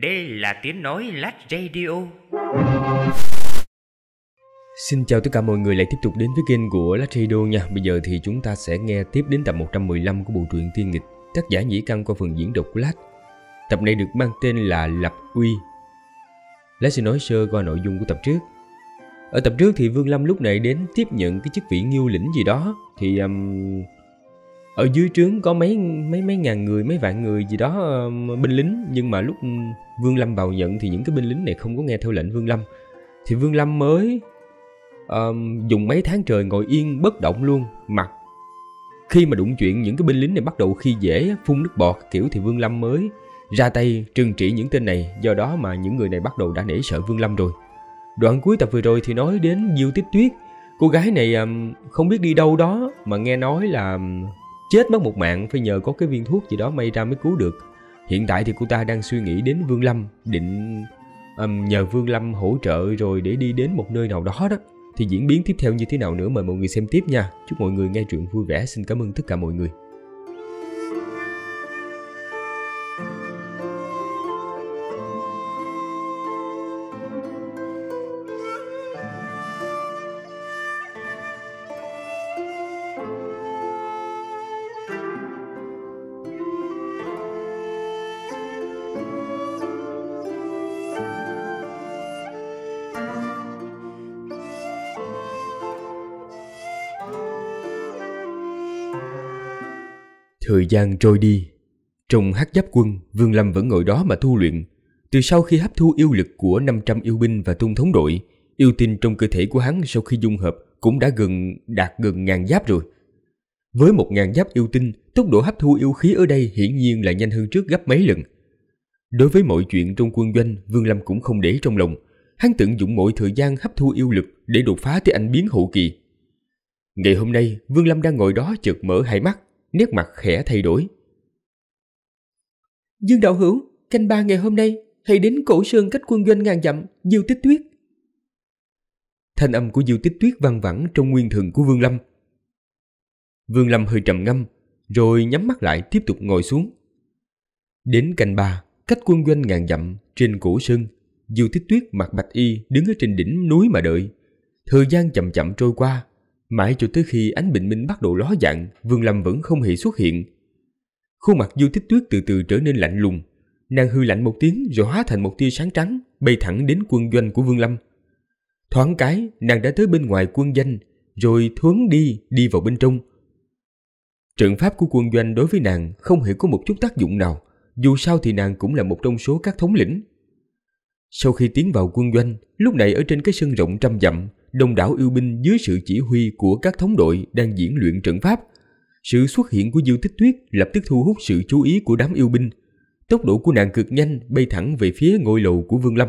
Đây là tiếng nói Lát Radio. Xin chào tất cả mọi người lại tiếp tục đến với kênh của Lát Radio nha. Bây giờ thì chúng ta sẽ nghe tiếp đến tập 115 của bộ truyện Thiên Nghịch, tác giả Nhĩ Căn qua phần diễn đọc của Lát. Tập này được mang tên là Lập Uy. Lát sẽ nói sơ qua nội dung của tập trước. Ở tập trước thì Vương Lâm lúc này đến tiếp nhận cái chức vị nghiêu lĩnh gì đó thì um, ở dưới trướng có mấy mấy mấy ngàn người mấy vạn người gì đó um, binh lính nhưng mà lúc um, vương lâm vào nhận thì những cái binh lính này không có nghe theo lệnh vương lâm thì vương lâm mới um, dùng mấy tháng trời ngồi yên bất động luôn mặt khi mà đụng chuyện những cái binh lính này bắt đầu khi dễ phun nước bọt kiểu thì vương lâm mới ra tay trừng trị những tên này do đó mà những người này bắt đầu đã nể sợ vương lâm rồi đoạn cuối tập vừa rồi thì nói đến diêu tích tuyết cô gái này um, không biết đi đâu đó mà nghe nói là um, Chết mất một mạng phải nhờ có cái viên thuốc gì đó may ra mới cứu được Hiện tại thì cô ta đang suy nghĩ đến Vương Lâm Định um, nhờ Vương Lâm hỗ trợ rồi để đi đến một nơi nào đó đó Thì diễn biến tiếp theo như thế nào nữa mời mọi người xem tiếp nha Chúc mọi người nghe truyện vui vẻ Xin cảm ơn tất cả mọi người Thời gian trôi đi, trong hắc giáp quân, Vương Lâm vẫn ngồi đó mà thu luyện. Từ sau khi hấp thu yêu lực của 500 yêu binh và tung thống đội, yêu tinh trong cơ thể của hắn sau khi dung hợp cũng đã gần đạt gần ngàn giáp rồi. Với một ngàn giáp yêu tinh, tốc độ hấp thu yêu khí ở đây hiển nhiên là nhanh hơn trước gấp mấy lần. Đối với mọi chuyện trong quân doanh, Vương Lâm cũng không để trong lòng. Hắn tận dụng mọi thời gian hấp thu yêu lực để đột phá tới anh biến hậu kỳ. Ngày hôm nay, Vương Lâm đang ngồi đó chợt mở hai mắt, nét mặt khẽ thay đổi. Dương đạo hữu, canh ba ngày hôm nay, hãy đến cổ sơn cách quân doanh ngàn dặm, Diêu Tích Tuyết. Thanh âm của Diêu Tích Tuyết vang vẳng trong nguyên thường của Vương Lâm. Vương Lâm hơi trầm ngâm, rồi nhắm mắt lại tiếp tục ngồi xuống. Đến canh ba, cách quân doanh ngàn dặm trên cổ sơn, Diêu Tích Tuyết mặc bạch y đứng ở trên đỉnh núi mà đợi. Thời gian chậm chậm trôi qua, Mãi cho tới khi ánh bình minh bắt đầu ló dạng, Vương Lâm vẫn không hề xuất hiện. Khuôn mặt Du Tích Tuyết từ từ trở nên lạnh lùng. Nàng hư lạnh một tiếng rồi hóa thành một tia sáng trắng, bay thẳng đến quân doanh của Vương Lâm. Thoáng cái, nàng đã tới bên ngoài quân doanh, rồi thuấn đi, đi vào bên trong. Trận pháp của quân doanh đối với nàng không hề có một chút tác dụng nào, dù sao thì nàng cũng là một trong số các thống lĩnh. Sau khi tiến vào quân doanh, lúc này ở trên cái sân rộng trăm dặm, đông đảo yêu binh dưới sự chỉ huy của các thống đội đang diễn luyện trận pháp. Sự xuất hiện của Diêu Tích Tuyết lập tức thu hút sự chú ý của đám yêu binh. Tốc độ của nàng cực nhanh bay thẳng về phía ngôi lầu của Vương Lâm.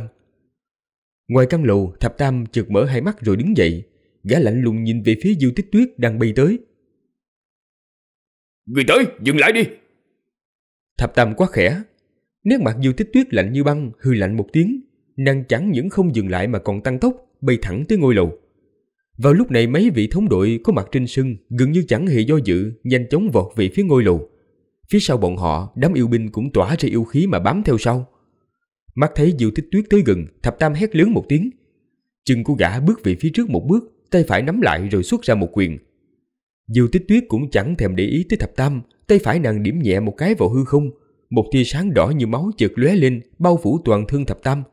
Ngoài căn lầu, Thập Tam chợt mở hai mắt rồi đứng dậy. Gã lạnh lùng nhìn về phía Diêu Tích Tuyết đang bay tới. Người tới, dừng lại đi! Thập Tam quá khẽ. Nét mặt Diêu Tích Tuyết lạnh như băng, hư lạnh một tiếng. Nàng chẳng những không dừng lại mà còn tăng tốc bay thẳng tới ngôi lầu. Vào lúc này mấy vị thống đội có mặt trên sân gần như chẳng hề do dự, nhanh chóng vọt về phía ngôi lầu. Phía sau bọn họ, đám yêu binh cũng tỏa ra yêu khí mà bám theo sau. Mắt thấy Diêu Tích Tuyết tới gần, Thập Tam hét lớn một tiếng. Chân của gã bước về phía trước một bước, tay phải nắm lại rồi xuất ra một quyền. Diêu Tích Tuyết cũng chẳng thèm để ý tới Thập Tam, tay phải nàng điểm nhẹ một cái vào hư không, một tia sáng đỏ như máu chợt lóe lên, bao phủ toàn thân Thập Tam.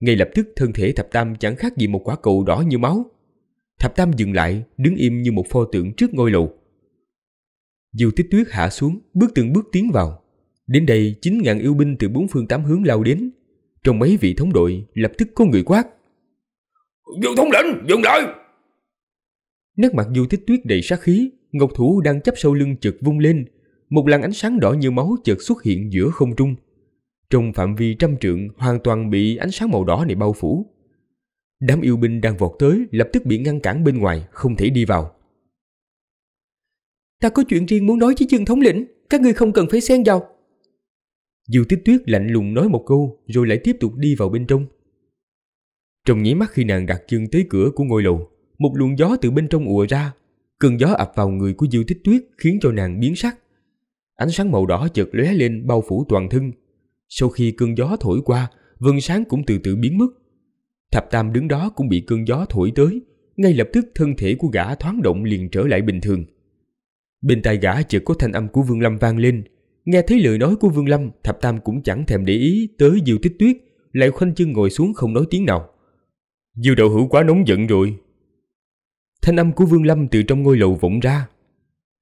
Ngay lập tức thân thể thập tam chẳng khác gì một quả cầu đỏ như máu. Thập tam dừng lại, đứng im như một pho tượng trước ngôi lầu. Diêu tích tuyết hạ xuống, bước từng bước tiến vào. Đến đây, chín ngàn yêu binh từ bốn phương tám hướng lao đến. Trong mấy vị thống đội, lập tức có người quát. Dương thống lĩnh, dừng lại! Nét mặt du tích tuyết đầy sát khí, ngọc thủ đang chấp sau lưng chợt vung lên. Một làn ánh sáng đỏ như máu chợt xuất hiện giữa không trung trong phạm vi trăm trượng hoàn toàn bị ánh sáng màu đỏ này bao phủ. Đám yêu binh đang vọt tới lập tức bị ngăn cản bên ngoài, không thể đi vào. Ta có chuyện riêng muốn nói với chương thống lĩnh, các ngươi không cần phải xen vào. Diêu tích tuyết lạnh lùng nói một câu rồi lại tiếp tục đi vào bên trong. Trong nháy mắt khi nàng đặt chân tới cửa của ngôi lầu, một luồng gió từ bên trong ùa ra, cơn gió ập vào người của Diêu Tích Tuyết khiến cho nàng biến sắc. Ánh sáng màu đỏ chợt lóe lên bao phủ toàn thân, sau khi cơn gió thổi qua, vầng sáng cũng từ từ biến mất. Thập Tam đứng đó cũng bị cơn gió thổi tới, ngay lập tức thân thể của gã thoáng động liền trở lại bình thường. Bên tai gã chợt có thanh âm của Vương Lâm vang lên, nghe thấy lời nói của Vương Lâm, Thập Tam cũng chẳng thèm để ý tới Diêu Tích Tuyết, lại khoanh chân ngồi xuống không nói tiếng nào. Diêu đậu hữu quá nóng giận rồi. Thanh âm của Vương Lâm từ trong ngôi lầu vọng ra.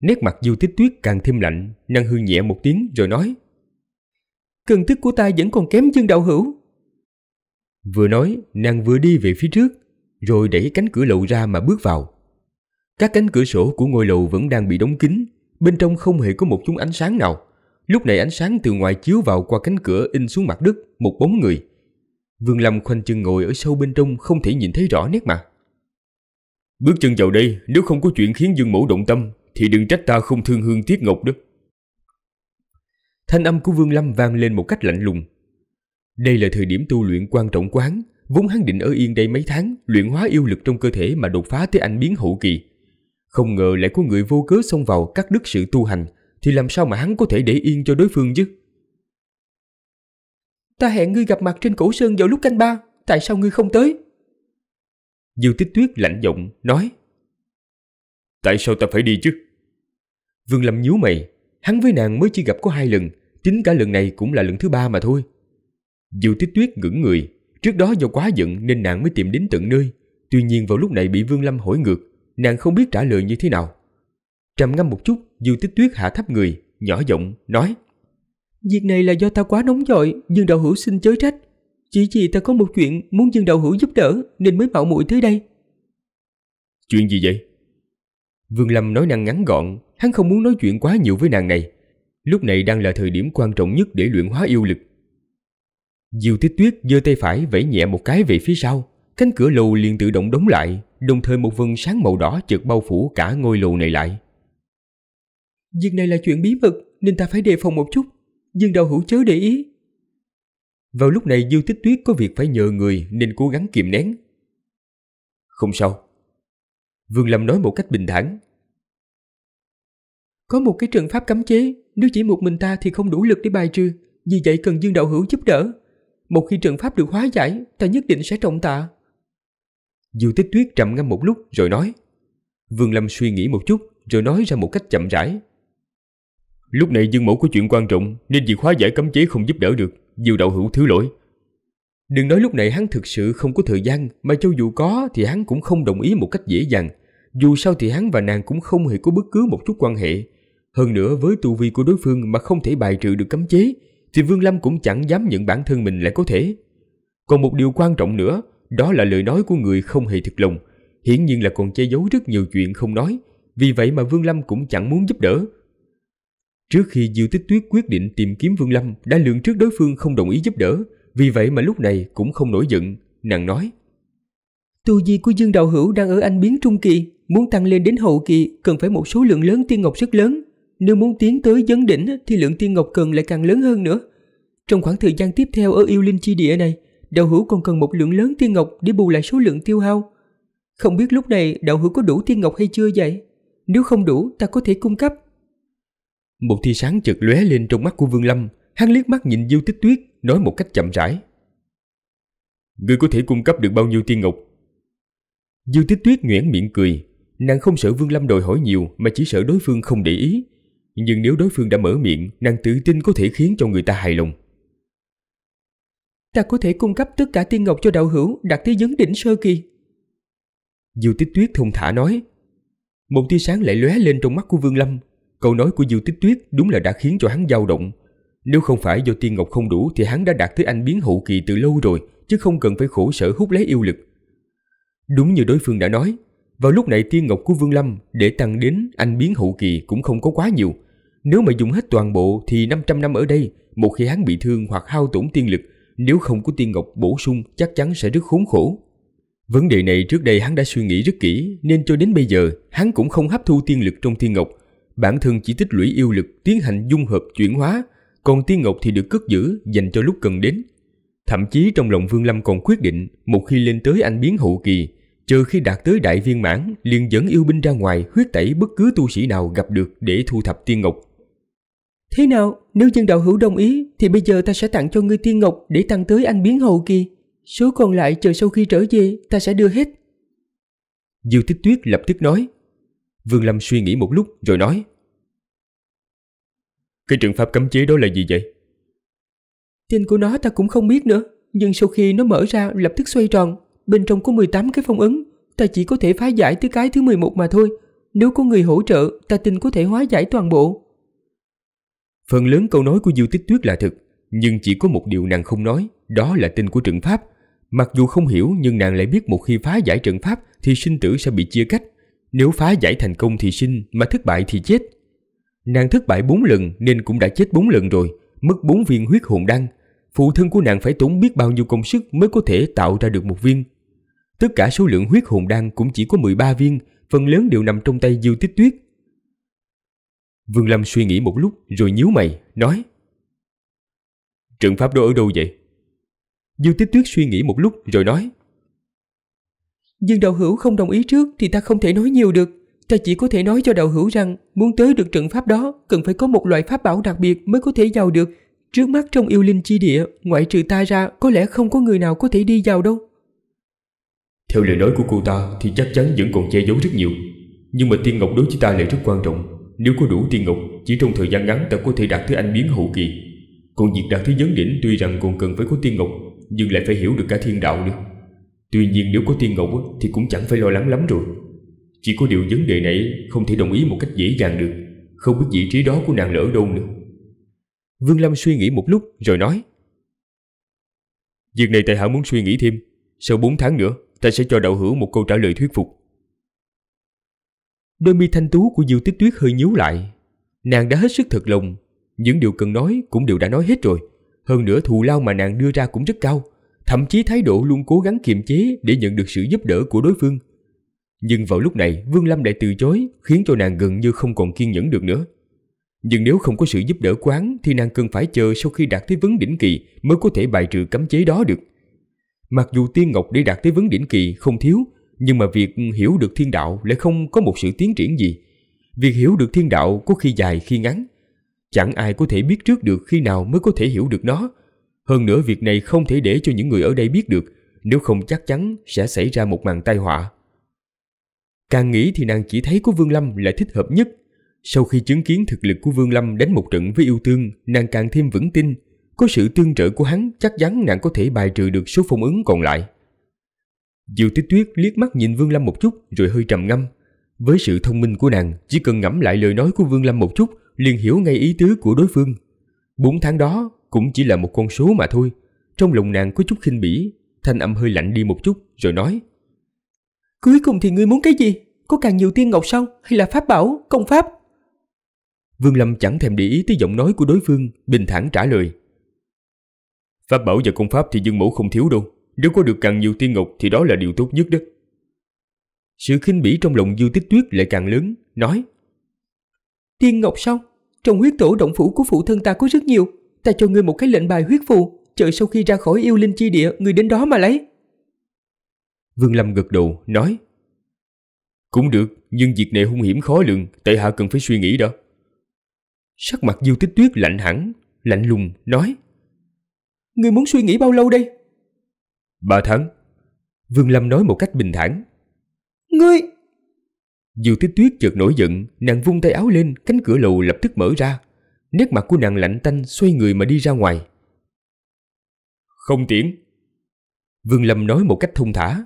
Nét mặt Diêu Tích Tuyết càng thêm lạnh, nâng hương nhẹ một tiếng rồi nói: Cần thức của ta vẫn còn kém dương đạo hữu. Vừa nói, nàng vừa đi về phía trước, rồi đẩy cánh cửa lầu ra mà bước vào. Các cánh cửa sổ của ngôi lầu vẫn đang bị đóng kín, bên trong không hề có một chút ánh sáng nào. Lúc này ánh sáng từ ngoài chiếu vào qua cánh cửa in xuống mặt đất một bóng người. Vương Lâm khoanh chân ngồi ở sâu bên trong không thể nhìn thấy rõ nét mặt. Bước chân vào đây, nếu không có chuyện khiến Dương Mẫu động tâm, thì đừng trách ta không thương hương tiếc ngọc đó. Thanh âm của Vương Lâm vang lên một cách lạnh lùng. Đây là thời điểm tu luyện quan trọng của vốn hắn định ở yên đây mấy tháng, luyện hóa yêu lực trong cơ thể mà đột phá tới anh biến hậu kỳ. Không ngờ lại có người vô cớ xông vào cắt đứt sự tu hành, thì làm sao mà hắn có thể để yên cho đối phương chứ? Ta hẹn ngươi gặp mặt trên cổ sơn vào lúc canh ba, tại sao ngươi không tới? Dư tích tuyết lạnh giọng, nói Tại sao ta phải đi chứ? Vương Lâm nhíu mày, Hắn với nàng mới chỉ gặp có hai lần, chính cả lần này cũng là lần thứ ba mà thôi. Diệu Tích Tuyết ngưỡng người, trước đó do quá giận nên nàng mới tìm đến tận nơi. Tuy nhiên vào lúc này bị Vương Lâm hỏi ngược, nàng không biết trả lời như thế nào. Trầm ngâm một chút, Diệu Tích Tuyết hạ thấp người, nhỏ giọng, nói Việc này là do ta quá nóng vội, Dương Đạo Hữu xin chớ trách. Chỉ vì ta có một chuyện muốn Dương Đạo Hữu giúp đỡ nên mới mạo muội tới đây. Chuyện gì vậy? Vương Lâm nói năng ngắn gọn, Hắn không muốn nói chuyện quá nhiều với nàng này Lúc này đang là thời điểm quan trọng nhất để luyện hóa yêu lực Diêu Tích Tuyết giơ tay phải vẫy nhẹ một cái về phía sau Cánh cửa lầu liền tự động đóng lại Đồng thời một vầng sáng màu đỏ chợt bao phủ cả ngôi lầu này lại Việc này là chuyện bí mật Nên ta phải đề phòng một chút Dương đạo hữu chớ để ý Vào lúc này Diêu Tích Tuyết có việc phải nhờ người Nên cố gắng kiềm nén Không sao Vương Lâm nói một cách bình thản có một cái trận pháp cấm chế, nếu chỉ một mình ta thì không đủ lực để bài trừ, vì vậy cần Dương đạo hữu giúp đỡ. Một khi trận pháp được hóa giải, ta nhất định sẽ trọng tạ. Dù Tích Tuyết trầm ngâm một lúc rồi nói. Vương Lâm suy nghĩ một chút rồi nói ra một cách chậm rãi. Lúc này Dương Mẫu có chuyện quan trọng nên việc hóa giải cấm chế không giúp đỡ được, Dương đạo hữu thứ lỗi. Đừng nói lúc này hắn thực sự không có thời gian mà cho dù có thì hắn cũng không đồng ý một cách dễ dàng. Dù sao thì hắn và nàng cũng không hề có bất cứ một chút quan hệ hơn nữa với tu vi của đối phương mà không thể bài trừ được cấm chế thì Vương Lâm cũng chẳng dám nhận bản thân mình lại có thể. Còn một điều quan trọng nữa đó là lời nói của người không hề thực lòng. Hiển nhiên là còn che giấu rất nhiều chuyện không nói vì vậy mà Vương Lâm cũng chẳng muốn giúp đỡ. Trước khi Diêu Tích Tuyết quyết định tìm kiếm Vương Lâm đã lượng trước đối phương không đồng ý giúp đỡ vì vậy mà lúc này cũng không nổi giận. Nàng nói Tu vi của Dương Đạo Hữu đang ở anh biến trung kỳ, muốn tăng lên đến hậu kỳ cần phải một số lượng lớn tiên ngọc rất lớn. Nếu muốn tiến tới dấn đỉnh thì lượng tiên ngọc cần lại càng lớn hơn nữa. Trong khoảng thời gian tiếp theo ở yêu linh chi địa này, đạo hữu còn cần một lượng lớn tiên ngọc để bù lại số lượng tiêu hao. Không biết lúc này đạo hữu có đủ tiên ngọc hay chưa vậy? Nếu không đủ, ta có thể cung cấp. Một thi sáng chợt lóe lên trong mắt của Vương Lâm, hắn liếc mắt nhìn Diêu Tích Tuyết, nói một cách chậm rãi. Ngươi có thể cung cấp được bao nhiêu tiên ngọc? Diêu Tích Tuyết nguyễn miệng cười, nàng không sợ Vương Lâm đòi hỏi nhiều mà chỉ sợ đối phương không để ý, nhưng nếu đối phương đã mở miệng, nàng tự tin có thể khiến cho người ta hài lòng. Ta có thể cung cấp tất cả tiên ngọc cho đạo hữu đạt tới vấn đỉnh sơ kỳ. Diêu tích tuyết thông thả nói. Một tia sáng lại lóe lên trong mắt của Vương Lâm. Câu nói của Diêu tích tuyết đúng là đã khiến cho hắn dao động. Nếu không phải do tiên ngọc không đủ thì hắn đã đạt tới anh biến hậu kỳ từ lâu rồi, chứ không cần phải khổ sở hút lấy yêu lực. Đúng như đối phương đã nói, vào lúc này tiên ngọc của Vương Lâm để tăng đến anh biến hậu kỳ cũng không có quá nhiều, nếu mà dùng hết toàn bộ thì 500 năm ở đây, một khi hắn bị thương hoặc hao tổn tiên lực, nếu không có tiên ngọc bổ sung chắc chắn sẽ rất khốn khổ. Vấn đề này trước đây hắn đã suy nghĩ rất kỹ nên cho đến bây giờ hắn cũng không hấp thu tiên lực trong tiên ngọc. Bản thân chỉ tích lũy yêu lực tiến hành dung hợp chuyển hóa, còn tiên ngọc thì được cất giữ dành cho lúc cần đến. Thậm chí trong lòng Vương Lâm còn quyết định một khi lên tới anh biến hậu kỳ, chờ khi đạt tới đại viên mãn liền dẫn yêu binh ra ngoài huyết tẩy bất cứ tu sĩ nào gặp được để thu thập tiên ngọc. Thế nào, nếu dân đạo hữu đồng ý thì bây giờ ta sẽ tặng cho ngươi tiên ngọc để tăng tới anh biến hậu kỳ. Số còn lại chờ sau khi trở về ta sẽ đưa hết. Diêu Tích Tuyết lập tức nói. Vương Lâm suy nghĩ một lúc rồi nói. Cái trận pháp cấm chế đó là gì vậy? Tên của nó ta cũng không biết nữa, nhưng sau khi nó mở ra lập tức xoay tròn, bên trong có 18 cái phong ấn, ta chỉ có thể phá giải tới cái thứ 11 mà thôi. Nếu có người hỗ trợ, ta tin có thể hóa giải toàn bộ. Phần lớn câu nói của Diêu Tích Tuyết là thật, nhưng chỉ có một điều nàng không nói, đó là tin của trận pháp. Mặc dù không hiểu nhưng nàng lại biết một khi phá giải trận pháp thì sinh tử sẽ bị chia cách. Nếu phá giải thành công thì sinh, mà thất bại thì chết. Nàng thất bại 4 lần nên cũng đã chết 4 lần rồi, mất 4 viên huyết hồn đăng. Phụ thân của nàng phải tốn biết bao nhiêu công sức mới có thể tạo ra được một viên. Tất cả số lượng huyết hồn đăng cũng chỉ có 13 viên, phần lớn đều nằm trong tay Diêu Tích Tuyết. Vương Lâm suy nghĩ một lúc rồi nhíu mày, nói Trận pháp đó ở đâu vậy? Diêu Tích Tuyết suy nghĩ một lúc rồi nói Nhưng đạo hữu không đồng ý trước thì ta không thể nói nhiều được Ta chỉ có thể nói cho đạo hữu rằng muốn tới được trận pháp đó cần phải có một loại pháp bảo đặc biệt mới có thể vào được Trước mắt trong yêu linh chi địa, ngoại trừ ta ra có lẽ không có người nào có thể đi vào đâu Theo lời nói của cô ta thì chắc chắn vẫn còn che giấu rất nhiều Nhưng mà tiên ngọc đối với ta lại rất quan trọng nếu có đủ tiên ngục Chỉ trong thời gian ngắn ta có thể đạt tới anh biến hậu kỳ Còn việc đạt tới vấn đỉnh Tuy rằng còn cần phải có tiên ngục Nhưng lại phải hiểu được cả thiên đạo nữa Tuy nhiên nếu có tiên ngục Thì cũng chẳng phải lo lắng lắm rồi Chỉ có điều vấn đề này không thể đồng ý một cách dễ dàng được Không biết vị trí đó của nàng lỡ đâu nữa Vương Lâm suy nghĩ một lúc rồi nói Việc này tại hạ muốn suy nghĩ thêm Sau 4 tháng nữa Ta sẽ cho đạo hữu một câu trả lời thuyết phục Đôi mi thanh tú của Diệu Tích Tuyết hơi nhíu lại. Nàng đã hết sức thật lòng, những điều cần nói cũng đều đã nói hết rồi. Hơn nữa thù lao mà nàng đưa ra cũng rất cao, thậm chí thái độ luôn cố gắng kiềm chế để nhận được sự giúp đỡ của đối phương. Nhưng vào lúc này, Vương Lâm lại từ chối, khiến cho nàng gần như không còn kiên nhẫn được nữa. Nhưng nếu không có sự giúp đỡ quán thì nàng cần phải chờ sau khi đạt tới vấn đỉnh kỳ mới có thể bài trừ cấm chế đó được. Mặc dù tiên ngọc để đạt tới vấn đỉnh kỳ không thiếu, nhưng mà việc hiểu được thiên đạo lại không có một sự tiến triển gì. Việc hiểu được thiên đạo có khi dài khi ngắn. Chẳng ai có thể biết trước được khi nào mới có thể hiểu được nó. Hơn nữa việc này không thể để cho những người ở đây biết được, nếu không chắc chắn sẽ xảy ra một màn tai họa. Càng nghĩ thì nàng chỉ thấy có Vương Lâm là thích hợp nhất. Sau khi chứng kiến thực lực của Vương Lâm đánh một trận với yêu tương, nàng càng thêm vững tin. Có sự tương trợ của hắn chắc chắn nàng có thể bài trừ được số phong ứng còn lại. Diêu Tích Tuyết liếc mắt nhìn Vương Lâm một chút rồi hơi trầm ngâm. Với sự thông minh của nàng, chỉ cần ngẫm lại lời nói của Vương Lâm một chút, liền hiểu ngay ý tứ của đối phương. Bốn tháng đó cũng chỉ là một con số mà thôi. Trong lòng nàng có chút khinh bỉ, thanh âm hơi lạnh đi một chút rồi nói: "Cuối cùng thì ngươi muốn cái gì? Có càng nhiều tiên ngọc sao hay là pháp bảo, công pháp?" Vương Lâm chẳng thèm để ý tới giọng nói của đối phương, bình thản trả lời: "Pháp bảo và công pháp thì Dương Mẫu không thiếu đâu, nếu có được càng nhiều tiên ngục thì đó là điều tốt nhất đó. Sự khinh bỉ trong lòng Dương Tích Tuyết lại càng lớn, nói Tiên ngọc sao? Trong huyết tổ động phủ của phụ thân ta có rất nhiều. Ta cho ngươi một cái lệnh bài huyết phù, chờ sau khi ra khỏi yêu linh chi địa, ngươi đến đó mà lấy. Vương Lâm gật đầu, nói Cũng được, nhưng việc này hung hiểm khó lường, tại hạ cần phải suy nghĩ đó. Sắc mặt Dương Tích Tuyết lạnh hẳn, lạnh lùng, nói Ngươi muốn suy nghĩ bao lâu đây? Ba tháng. Vương Lâm nói một cách bình thản. Ngươi... Diêu Tích Tuyết chợt nổi giận, nàng vung tay áo lên, cánh cửa lầu lập tức mở ra. Nét mặt của nàng lạnh tanh xoay người mà đi ra ngoài. Không tiễn. Vương Lâm nói một cách thông thả.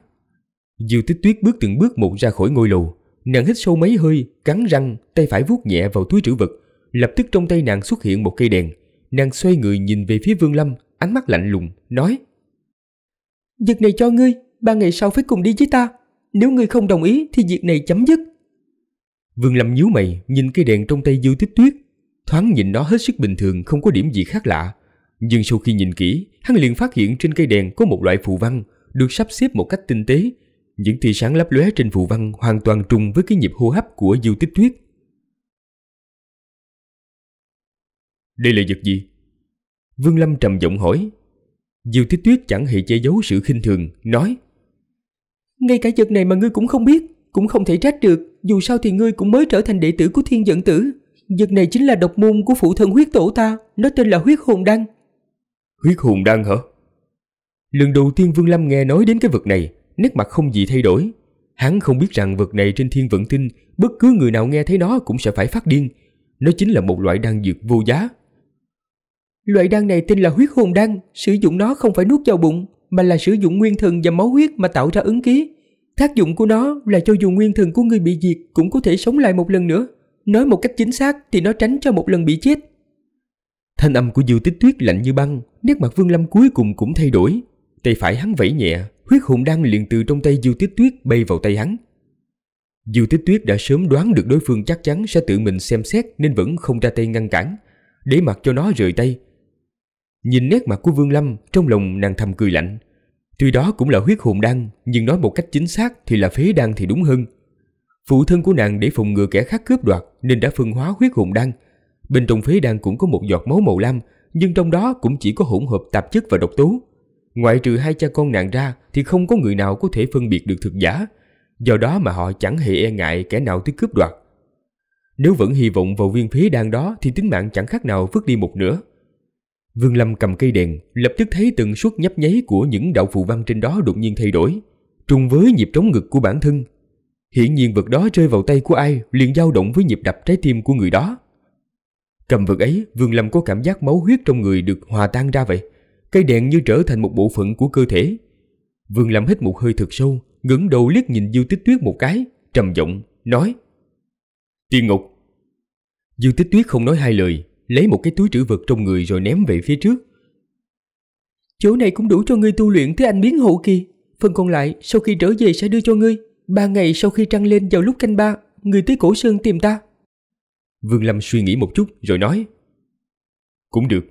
Diêu Tích Tuyết bước từng bước một ra khỏi ngôi lầu. Nàng hít sâu mấy hơi, cắn răng, tay phải vuốt nhẹ vào túi trữ vật. Lập tức trong tay nàng xuất hiện một cây đèn. Nàng xoay người nhìn về phía Vương Lâm, ánh mắt lạnh lùng, nói Việc này cho ngươi, ba ngày sau phải cùng đi với ta. Nếu ngươi không đồng ý thì việc này chấm dứt. Vương Lâm nhíu mày nhìn cây đèn trong tay Dư Tích Tuyết. Thoáng nhìn nó hết sức bình thường không có điểm gì khác lạ. Nhưng sau khi nhìn kỹ, hắn liền phát hiện trên cây đèn có một loại phù văn được sắp xếp một cách tinh tế. Những tia sáng lấp lóe trên phù văn hoàn toàn trùng với cái nhịp hô hấp của Dư Tích Tuyết. Đây là vật gì? Vương Lâm trầm giọng hỏi, Diêu Tích Tuyết chẳng hề che giấu sự khinh thường, nói Ngay cả vật này mà ngươi cũng không biết, cũng không thể trách được, dù sao thì ngươi cũng mới trở thành đệ tử của thiên dẫn tử. Vật này chính là độc môn của phụ thân huyết tổ ta, nó tên là huyết hồn đăng. Huyết hồn đăng hả? Lần đầu tiên Vương Lâm nghe nói đến cái vật này, nét mặt không gì thay đổi. Hắn không biết rằng vật này trên thiên vận tinh, bất cứ người nào nghe thấy nó cũng sẽ phải phát điên. Nó chính là một loại đan dược vô giá, Loại đan này tên là huyết hồn đan, sử dụng nó không phải nuốt vào bụng, mà là sử dụng nguyên thần và máu huyết mà tạo ra ứng ký. Tác dụng của nó là cho dù nguyên thần của người bị diệt cũng có thể sống lại một lần nữa. Nói một cách chính xác thì nó tránh cho một lần bị chết. Thanh âm của Diêu Tích Tuyết lạnh như băng, nét mặt Vương Lâm cuối cùng cũng thay đổi. Tay phải hắn vẫy nhẹ, huyết hồn đan liền từ trong tay Diêu Tích Tuyết bay vào tay hắn. Diêu Tích Tuyết đã sớm đoán được đối phương chắc chắn sẽ tự mình xem xét nên vẫn không ra tay ngăn cản, để mặc cho nó rời tay. Nhìn nét mặt của Vương Lâm Trong lòng nàng thầm cười lạnh Tuy đó cũng là huyết hồn đan Nhưng nói một cách chính xác thì là phế đan thì đúng hơn Phụ thân của nàng để phòng ngừa kẻ khác cướp đoạt Nên đã phân hóa huyết hồn đan Bên trong phế đan cũng có một giọt máu màu lam Nhưng trong đó cũng chỉ có hỗn hợp tạp chất và độc tố Ngoại trừ hai cha con nàng ra Thì không có người nào có thể phân biệt được thực giả Do đó mà họ chẳng hề e ngại kẻ nào tới cướp đoạt Nếu vẫn hy vọng vào viên phế đan đó Thì tính mạng chẳng khác nào vứt đi một nửa Vương Lâm cầm cây đèn, lập tức thấy từng suốt nhấp nháy của những đạo phù văn trên đó đột nhiên thay đổi, trùng với nhịp trống ngực của bản thân. Hiển nhiên vật đó rơi vào tay của ai liền dao động với nhịp đập trái tim của người đó. Cầm vật ấy, Vương Lâm có cảm giác máu huyết trong người được hòa tan ra vậy. Cây đèn như trở thành một bộ phận của cơ thể. Vương Lâm hít một hơi thật sâu, ngẩng đầu liếc nhìn Dư Tích Tuyết một cái, trầm giọng nói: "Tiên Ngục." Dư Tích Tuyết không nói hai lời, lấy một cái túi trữ vật trong người rồi ném về phía trước. Chỗ này cũng đủ cho ngươi tu luyện tới anh biến hộ kỳ. Phần còn lại sau khi trở về sẽ đưa cho ngươi. Ba ngày sau khi trăng lên vào lúc canh ba, ngươi tới cổ sơn tìm ta. Vương Lâm suy nghĩ một chút rồi nói. Cũng được.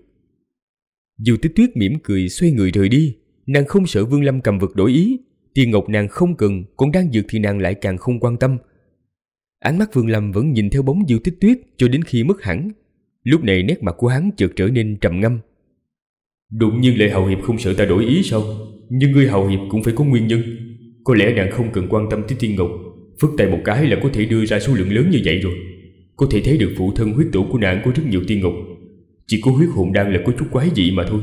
Dù tích tuyết mỉm cười xoay người rời đi, nàng không sợ Vương Lâm cầm vực đổi ý. Tiền ngọc nàng không cần, còn đang dược thì nàng lại càng không quan tâm. Ánh mắt Vương Lâm vẫn nhìn theo bóng Diêu Tích Tuyết cho đến khi mất hẳn, Lúc này nét mặt của hắn chợt trở nên trầm ngâm đột nhiên lệ hầu hiệp không sợ ta đổi ý sao Nhưng người hầu hiệp cũng phải có nguyên nhân Có lẽ nàng không cần quan tâm tới tiên ngục Phất tay một cái là có thể đưa ra số lượng lớn như vậy rồi Có thể thấy được phụ thân huyết tổ của nàng có rất nhiều tiên ngục Chỉ có huyết hồn đang là có chút quái dị mà thôi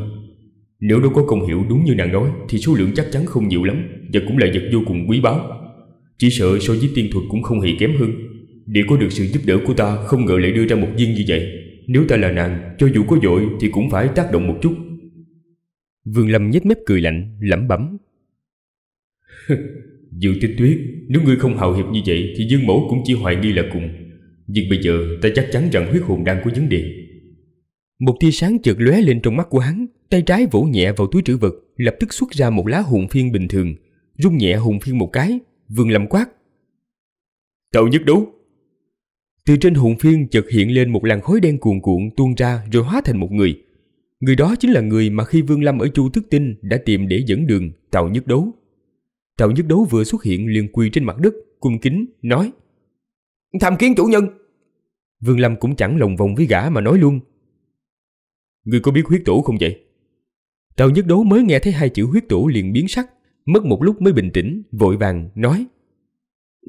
Nếu nó có công hiệu đúng như nàng nói Thì số lượng chắc chắn không nhiều lắm Và cũng là vật vô cùng quý báu Chỉ sợ so với tiên thuật cũng không hề kém hơn Để có được sự giúp đỡ của ta Không ngờ lại đưa ra một viên như vậy nếu ta là nàng Cho dù có dội thì cũng phải tác động một chút Vương Lâm nhếch mép cười lạnh Lẩm bẩm Dương tích tuyết Nếu ngươi không hào hiệp như vậy Thì dương mẫu cũng chỉ hoài nghi là cùng Nhưng bây giờ ta chắc chắn rằng huyết hồn đang có vấn đề Một tia sáng chợt lóe lên trong mắt của hắn Tay trái vỗ nhẹ vào túi trữ vật Lập tức xuất ra một lá hồn phiên bình thường Rung nhẹ hồn phiên một cái Vương Lâm quát Tàu nhất đấu từ trên hồn phiên chợt hiện lên một làn khói đen cuồn cuộn tuôn ra rồi hóa thành một người. Người đó chính là người mà khi Vương Lâm ở Chu Thức Tinh đã tìm để dẫn đường Tào Nhất Đấu. Tào Nhất Đấu vừa xuất hiện liền quỳ trên mặt đất, cung kính, nói Tham kiến chủ nhân! Vương Lâm cũng chẳng lòng vòng với gã mà nói luôn. Người có biết huyết tổ không vậy? Tào Nhất Đấu mới nghe thấy hai chữ huyết tổ liền biến sắc, mất một lúc mới bình tĩnh, vội vàng, nói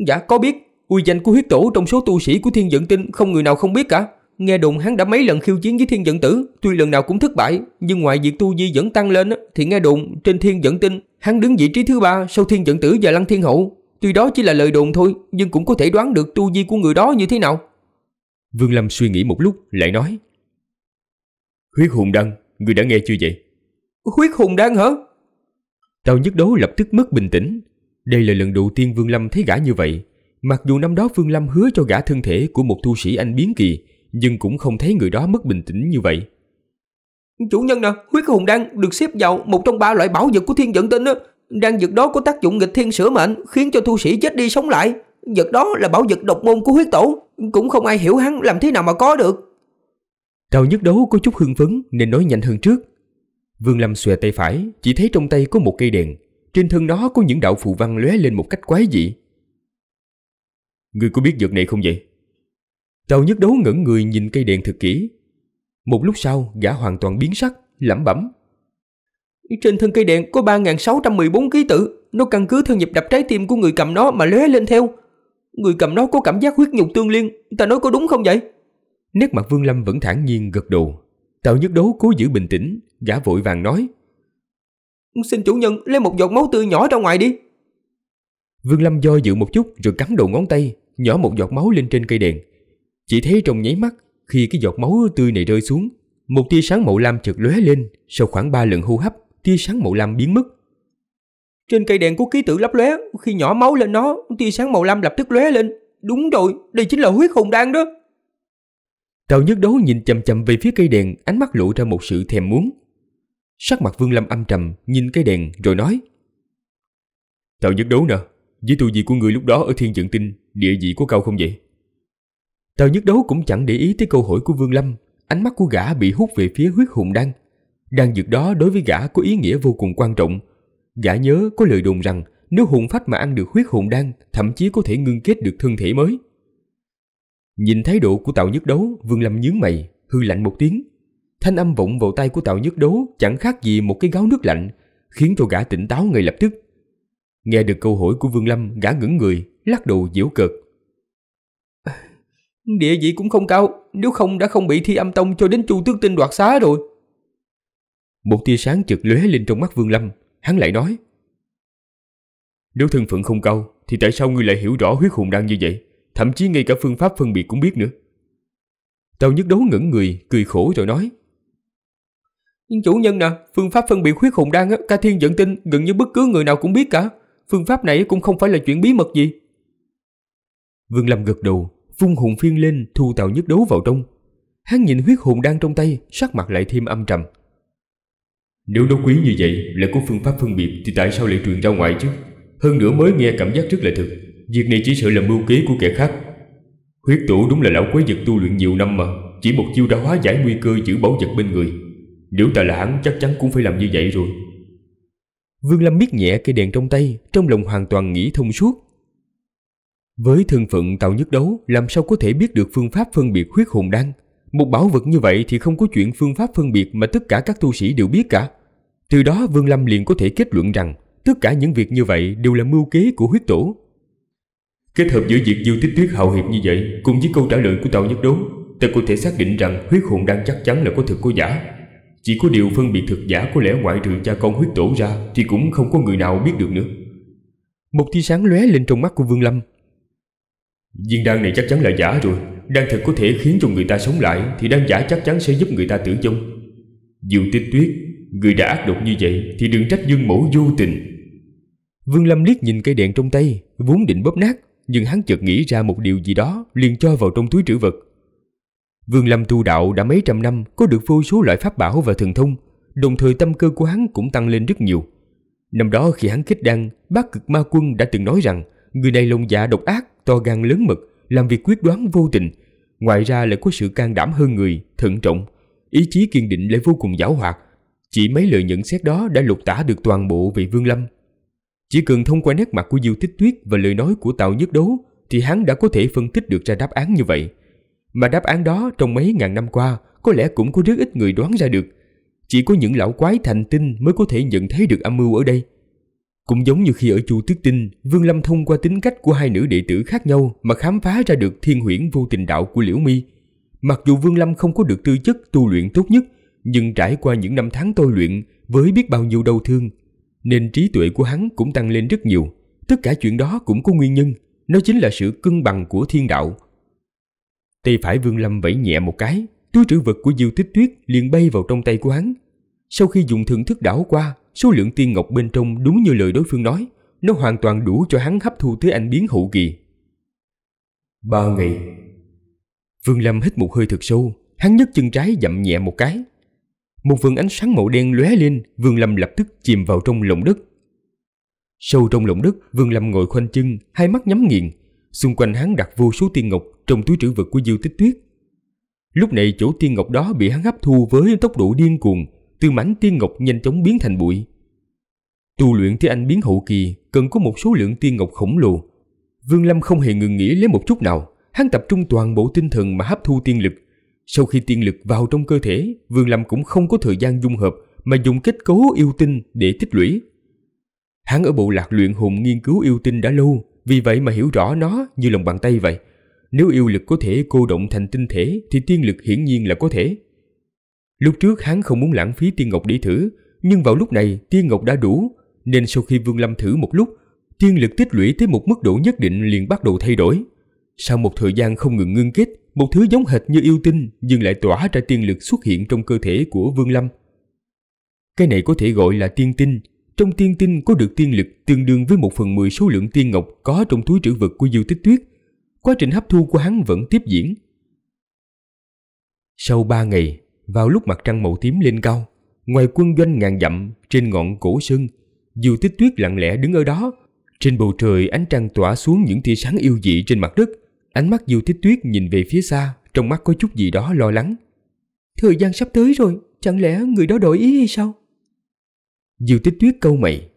Dạ có biết uy danh của huyết tổ trong số tu sĩ của thiên dẫn tinh không người nào không biết cả. Nghe đồn hắn đã mấy lần khiêu chiến với thiên dẫn tử, tuy lần nào cũng thất bại, nhưng ngoài việc tu di vẫn tăng lên thì nghe đồn trên thiên dẫn tinh, hắn đứng vị trí thứ ba sau thiên dẫn tử và lăng thiên hậu. Tuy đó chỉ là lời đồn thôi, nhưng cũng có thể đoán được tu di của người đó như thế nào. Vương Lâm suy nghĩ một lúc, lại nói. Huyết hùng đăng, người đã nghe chưa vậy? Huyết hùng đăng hả? Tào nhất đố lập tức mất bình tĩnh. Đây là lần đầu tiên Vương Lâm thấy gã như vậy, Mặc dù năm đó Phương Lâm hứa cho gã thân thể của một tu sĩ anh biến kỳ, nhưng cũng không thấy người đó mất bình tĩnh như vậy. Chủ nhân nè, huyết hồn đan được xếp vào một trong ba loại bảo vật của thiên vận tinh á. Đan vật đó có tác dụng nghịch thiên sửa mệnh, khiến cho tu sĩ chết đi sống lại. Vật đó là bảo vật độc môn của huyết tổ, cũng không ai hiểu hắn làm thế nào mà có được. Tào nhất đấu có chút hưng phấn nên nói nhanh hơn trước. Vương Lâm xòe tay phải, chỉ thấy trong tay có một cây đèn. Trên thân nó có những đạo phù văn lóe lên một cách quái dị, Ngươi có biết vật này không vậy? tào nhất đấu ngẩn người nhìn cây đèn thật kỹ. Một lúc sau, gã hoàn toàn biến sắc, lẩm bẩm. Trên thân cây đèn có 3.614 ký tự, nó căn cứ theo nhịp đập trái tim của người cầm nó mà lóe lên theo. Người cầm nó có cảm giác huyết nhục tương liên, ta nói có đúng không vậy? Nét mặt Vương Lâm vẫn thản nhiên gật đầu. Tào Nhất Đấu cố giữ bình tĩnh, gã vội vàng nói. Xin chủ nhân lấy một giọt máu tươi nhỏ ra ngoài đi. Vương Lâm do dự một chút rồi cắn đầu ngón tay, nhỏ một giọt máu lên trên cây đèn. Chỉ thấy trong nháy mắt, khi cái giọt máu tươi này rơi xuống, một tia sáng màu lam chợt lóe lên, sau khoảng 3 lần hô hấp, tia sáng màu lam biến mất. Trên cây đèn có ký tự lấp lóe, khi nhỏ máu lên nó, tia sáng màu lam lập tức lóe lên. Đúng rồi, đây chính là huyết hùng đan đó. Tào Nhất Đấu nhìn chậm chậm về phía cây đèn, ánh mắt lộ ra một sự thèm muốn. Sắc mặt Vương Lâm âm trầm, nhìn cây đèn rồi nói: "Tào Nhất Đấu nè, với tu vị của người lúc đó ở thiên dựng tinh Địa vị có cao không vậy Tào nhất đấu cũng chẳng để ý tới câu hỏi của Vương Lâm Ánh mắt của gã bị hút về phía huyết hùng đan Đan dược đó đối với gã có ý nghĩa vô cùng quan trọng Gã nhớ có lời đồn rằng Nếu hùng phách mà ăn được huyết hùng đan Thậm chí có thể ngưng kết được thân thể mới Nhìn thái độ của Tào Nhất Đấu, Vương Lâm nhướng mày, hư lạnh một tiếng. Thanh âm vọng vào tay của Tào Nhất Đấu chẳng khác gì một cái gáo nước lạnh, khiến cho gã tỉnh táo ngay lập tức. Nghe được câu hỏi của Vương Lâm gã ngẩng người, lắc đầu diễu cực. Địa vị cũng không cao, nếu không đã không bị thi âm tông cho đến chu tước tinh đoạt xá rồi. Một tia sáng chực lóe lên trong mắt Vương Lâm, hắn lại nói. Nếu thân phận không cao, thì tại sao ngươi lại hiểu rõ huyết hồn đang như vậy? Thậm chí ngay cả phương pháp phân biệt cũng biết nữa. Tào nhất đấu ngẩn người, cười khổ rồi nói. Nhưng chủ nhân nè, phương pháp phân biệt huyết hồn đang, ca thiên dẫn tin gần như bất cứ người nào cũng biết cả phương pháp này cũng không phải là chuyện bí mật gì. Vương Lâm gật đầu, vung hùng phiên lên thu tạo nhức đấu vào trong. Hắn nhìn huyết hùng đang trong tay, sắc mặt lại thêm âm trầm. Nếu đấu quý như vậy lại có phương pháp phân biệt thì tại sao lại truyền ra ngoài chứ? Hơn nữa mới nghe cảm giác rất là thực. Việc này chỉ sợ là mưu kế của kẻ khác. Huyết tổ đúng là lão quái vật tu luyện nhiều năm mà, chỉ một chiêu đã hóa giải nguy cơ giữ bảo vật bên người. Nếu ta là hắn chắc chắn cũng phải làm như vậy rồi. Vương Lâm biết nhẹ cây đèn trong tay, trong lòng hoàn toàn nghĩ thông suốt. Với thân phận tạo nhất đấu, làm sao có thể biết được phương pháp phân biệt huyết hồn đan? Một bảo vật như vậy thì không có chuyện phương pháp phân biệt mà tất cả các tu sĩ đều biết cả. Từ đó Vương Lâm liền có thể kết luận rằng tất cả những việc như vậy đều là mưu kế của huyết tổ. Kết hợp giữa việc dương tích tuyết hào hiệp như vậy cùng với câu trả lời của tạo nhất đấu, ta có thể xác định rằng huyết hồn đan chắc chắn là có thực có giả. Chỉ có điều phân biệt thực giả có lẽ ngoại trừ cha con huyết tổ ra Thì cũng không có người nào biết được nữa Một tia sáng lóe lên trong mắt của Vương Lâm Viên đan này chắc chắn là giả rồi Đan thật có thể khiến cho người ta sống lại Thì đan giả chắc chắn sẽ giúp người ta tử vong Diệu tinh tuyết Người đã ác độc như vậy Thì đừng trách dương mẫu vô tình Vương Lâm liếc nhìn cây đèn trong tay Vốn định bóp nát Nhưng hắn chợt nghĩ ra một điều gì đó Liền cho vào trong túi trữ vật Vương Lâm tu đạo đã mấy trăm năm có được vô số loại pháp bảo và thần thông, đồng thời tâm cơ của hắn cũng tăng lên rất nhiều. Năm đó khi hắn kết đăng, bác cực ma quân đã từng nói rằng người này lông dạ độc ác, to gan lớn mực, làm việc quyết đoán vô tình. Ngoài ra lại có sự can đảm hơn người, thận trọng, ý chí kiên định lại vô cùng giáo hoạt. Chỉ mấy lời nhận xét đó đã lục tả được toàn bộ vị Vương Lâm. Chỉ cần thông qua nét mặt của Diêu Tích Tuyết và lời nói của Tào Nhất Đấu thì hắn đã có thể phân tích được ra đáp án như vậy – mà đáp án đó trong mấy ngàn năm qua có lẽ cũng có rất ít người đoán ra được. Chỉ có những lão quái thành tinh mới có thể nhận thấy được âm mưu ở đây. Cũng giống như khi ở Chu Tước Tinh, Vương Lâm thông qua tính cách của hai nữ đệ tử khác nhau mà khám phá ra được thiên huyễn vô tình đạo của Liễu Mi. Mặc dù Vương Lâm không có được tư chất tu luyện tốt nhất, nhưng trải qua những năm tháng tôi luyện với biết bao nhiêu đau thương, nên trí tuệ của hắn cũng tăng lên rất nhiều. Tất cả chuyện đó cũng có nguyên nhân, nó chính là sự cân bằng của thiên đạo Tay phải Vương Lâm vẫy nhẹ một cái, túi trữ vật của Diêu Tích Tuyết liền bay vào trong tay của hắn. Sau khi dùng thưởng thức đảo qua, số lượng tiên ngọc bên trong đúng như lời đối phương nói, nó hoàn toàn đủ cho hắn hấp thu tới anh biến hậu kỳ. Ba ngày. Vương Lâm hít một hơi thật sâu, hắn nhấc chân trái dậm nhẹ một cái. Một vườn ánh sáng màu đen lóe lên, Vương Lâm lập tức chìm vào trong lồng đất. Sâu trong lồng đất, Vương Lâm ngồi khoanh chân, hai mắt nhắm nghiền, Xung quanh hắn đặt vô số tiên ngọc trong túi trữ vật của Diêu Tích Tuyết. Lúc này chỗ tiên ngọc đó bị hắn hấp thu với tốc độ điên cuồng, từ mảnh tiên ngọc nhanh chóng biến thành bụi. Tu luyện thì anh biến hậu kỳ cần có một số lượng tiên ngọc khổng lồ. Vương Lâm không hề ngừng nghỉ lấy một chút nào, hắn tập trung toàn bộ tinh thần mà hấp thu tiên lực. Sau khi tiên lực vào trong cơ thể, Vương Lâm cũng không có thời gian dung hợp mà dùng kết cấu yêu tinh để tích lũy. Hắn ở bộ lạc luyện hùng nghiên cứu yêu tinh đã lâu, vì vậy mà hiểu rõ nó như lòng bàn tay vậy. Nếu yêu lực có thể cô động thành tinh thể thì tiên lực hiển nhiên là có thể. Lúc trước hắn không muốn lãng phí tiên ngọc để thử, nhưng vào lúc này tiên ngọc đã đủ, nên sau khi Vương Lâm thử một lúc, tiên lực tích lũy tới một mức độ nhất định liền bắt đầu thay đổi. Sau một thời gian không ngừng ngưng kết, một thứ giống hệt như yêu tinh nhưng lại tỏa ra tiên lực xuất hiện trong cơ thể của Vương Lâm. Cái này có thể gọi là tiên tinh, trong tiên tinh có được tiên lực tương đương với một phần mười số lượng tiên ngọc có trong túi trữ vật của diêu Tích Tuyết. Quá trình hấp thu của hắn vẫn tiếp diễn. Sau ba ngày, vào lúc mặt trăng màu tím lên cao, ngoài quân doanh ngàn dặm trên ngọn cổ sơn, diêu Tích Tuyết lặng lẽ đứng ở đó. Trên bầu trời ánh trăng tỏa xuống những tia sáng yêu dị trên mặt đất. Ánh mắt diêu Tích Tuyết nhìn về phía xa, trong mắt có chút gì đó lo lắng. Thời gian sắp tới rồi, chẳng lẽ người đó đổi ý hay sao? Diêu tích tuyết câu mày.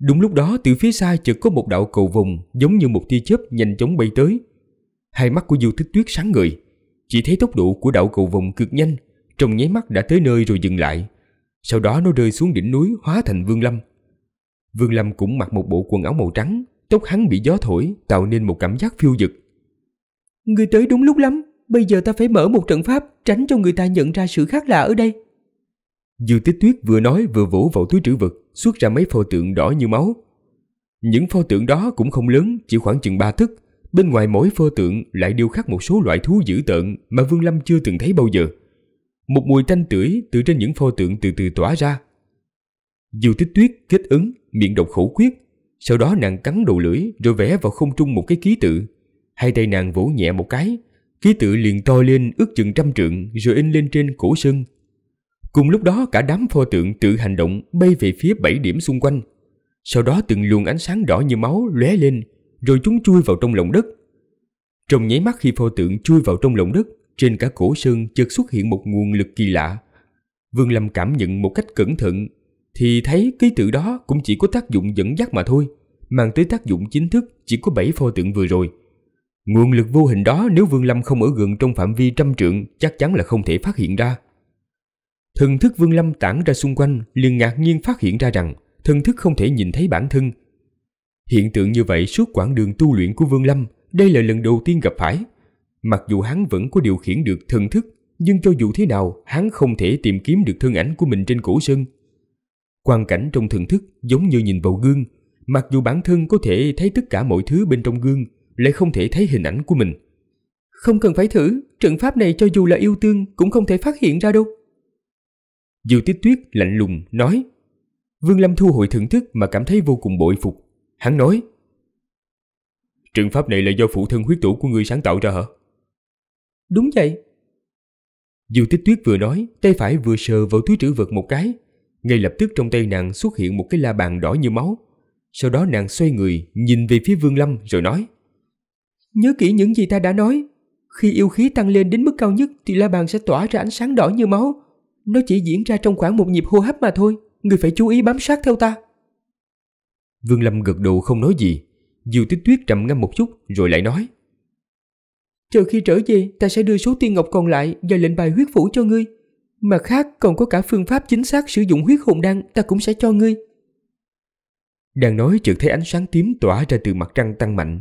Đúng lúc đó từ phía xa chợt có một đạo cầu vùng giống như một tia chớp nhanh chóng bay tới. Hai mắt của Diêu tích tuyết sáng ngời. Chỉ thấy tốc độ của đạo cầu vùng cực nhanh, trong nháy mắt đã tới nơi rồi dừng lại. Sau đó nó rơi xuống đỉnh núi hóa thành Vương Lâm. Vương Lâm cũng mặc một bộ quần áo màu trắng, tóc hắn bị gió thổi tạo nên một cảm giác phiêu dực. Người tới đúng lúc lắm, bây giờ ta phải mở một trận pháp tránh cho người ta nhận ra sự khác lạ ở đây. Dương Tích Tuyết vừa nói vừa vỗ vào túi trữ vật, xuất ra mấy pho tượng đỏ như máu. Những pho tượng đó cũng không lớn, chỉ khoảng chừng ba thức. Bên ngoài mỗi pho tượng lại điêu khắc một số loại thú dữ tợn mà Vương Lâm chưa từng thấy bao giờ. Một mùi tanh tưởi từ trên những pho tượng từ từ tỏa ra. Dương Tích Tuyết kết ứng, miệng đọc khẩu quyết. Sau đó nàng cắn đầu lưỡi rồi vẽ vào không trung một cái ký tự. Hai tay nàng vỗ nhẹ một cái, ký tự liền to lên ước chừng trăm trượng rồi in lên trên cổ sân Cùng lúc đó cả đám pho tượng tự hành động bay về phía bảy điểm xung quanh. Sau đó từng luồng ánh sáng đỏ như máu lóe lên, rồi chúng chui vào trong lòng đất. Trong nháy mắt khi pho tượng chui vào trong lòng đất, trên cả cổ sơn chợt xuất hiện một nguồn lực kỳ lạ. Vương Lâm cảm nhận một cách cẩn thận, thì thấy ký tự đó cũng chỉ có tác dụng dẫn dắt mà thôi, mang tới tác dụng chính thức chỉ có bảy pho tượng vừa rồi. Nguồn lực vô hình đó nếu Vương Lâm không ở gần trong phạm vi trăm trượng chắc chắn là không thể phát hiện ra. Thần thức Vương Lâm tản ra xung quanh liền ngạc nhiên phát hiện ra rằng thần thức không thể nhìn thấy bản thân. Hiện tượng như vậy suốt quãng đường tu luyện của Vương Lâm, đây là lần đầu tiên gặp phải. Mặc dù hắn vẫn có điều khiển được thần thức, nhưng cho dù thế nào, hắn không thể tìm kiếm được thân ảnh của mình trên cổ sơn. Quan cảnh trong thần thức giống như nhìn vào gương, mặc dù bản thân có thể thấy tất cả mọi thứ bên trong gương, lại không thể thấy hình ảnh của mình. Không cần phải thử, trận pháp này cho dù là yêu tương cũng không thể phát hiện ra đâu. Diêu Tiết Tuyết lạnh lùng nói. Vương Lâm thu hồi thưởng thức mà cảm thấy vô cùng bội phục. Hắn nói. Trận pháp này là do phụ thân huyết tủ của người sáng tạo ra hả? Đúng vậy. Diêu Tích Tuyết vừa nói, tay phải vừa sờ vào túi trữ vật một cái. Ngay lập tức trong tay nàng xuất hiện một cái la bàn đỏ như máu. Sau đó nàng xoay người, nhìn về phía Vương Lâm rồi nói. Nhớ kỹ những gì ta đã nói. Khi yêu khí tăng lên đến mức cao nhất thì la bàn sẽ tỏa ra ánh sáng đỏ như máu. Nó chỉ diễn ra trong khoảng một nhịp hô hấp mà thôi, người phải chú ý bám sát theo ta. Vương Lâm gật đầu không nói gì, Diêu Tích Tuyết trầm ngâm một chút rồi lại nói. Chờ khi trở về, ta sẽ đưa số tiên ngọc còn lại và lệnh bài huyết phủ cho ngươi. Mà khác còn có cả phương pháp chính xác sử dụng huyết hồn đan ta cũng sẽ cho ngươi. Đang nói chợt thấy ánh sáng tím tỏa ra từ mặt trăng tăng mạnh.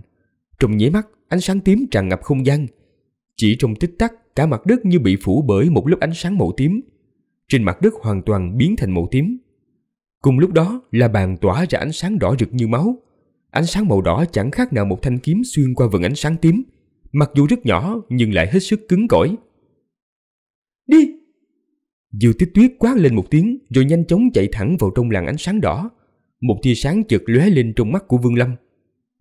Trong nháy mắt, ánh sáng tím tràn ngập không gian. Chỉ trong tích tắc, cả mặt đất như bị phủ bởi một lớp ánh sáng màu tím, trên mặt đất hoàn toàn biến thành màu tím. Cùng lúc đó là bàn tỏa ra ánh sáng đỏ rực như máu. Ánh sáng màu đỏ chẳng khác nào một thanh kiếm xuyên qua vầng ánh sáng tím. Mặc dù rất nhỏ nhưng lại hết sức cứng cỏi. Đi! Diêu tích tuyết quát lên một tiếng rồi nhanh chóng chạy thẳng vào trong làng ánh sáng đỏ. Một tia sáng chợt lóe lên trong mắt của Vương Lâm.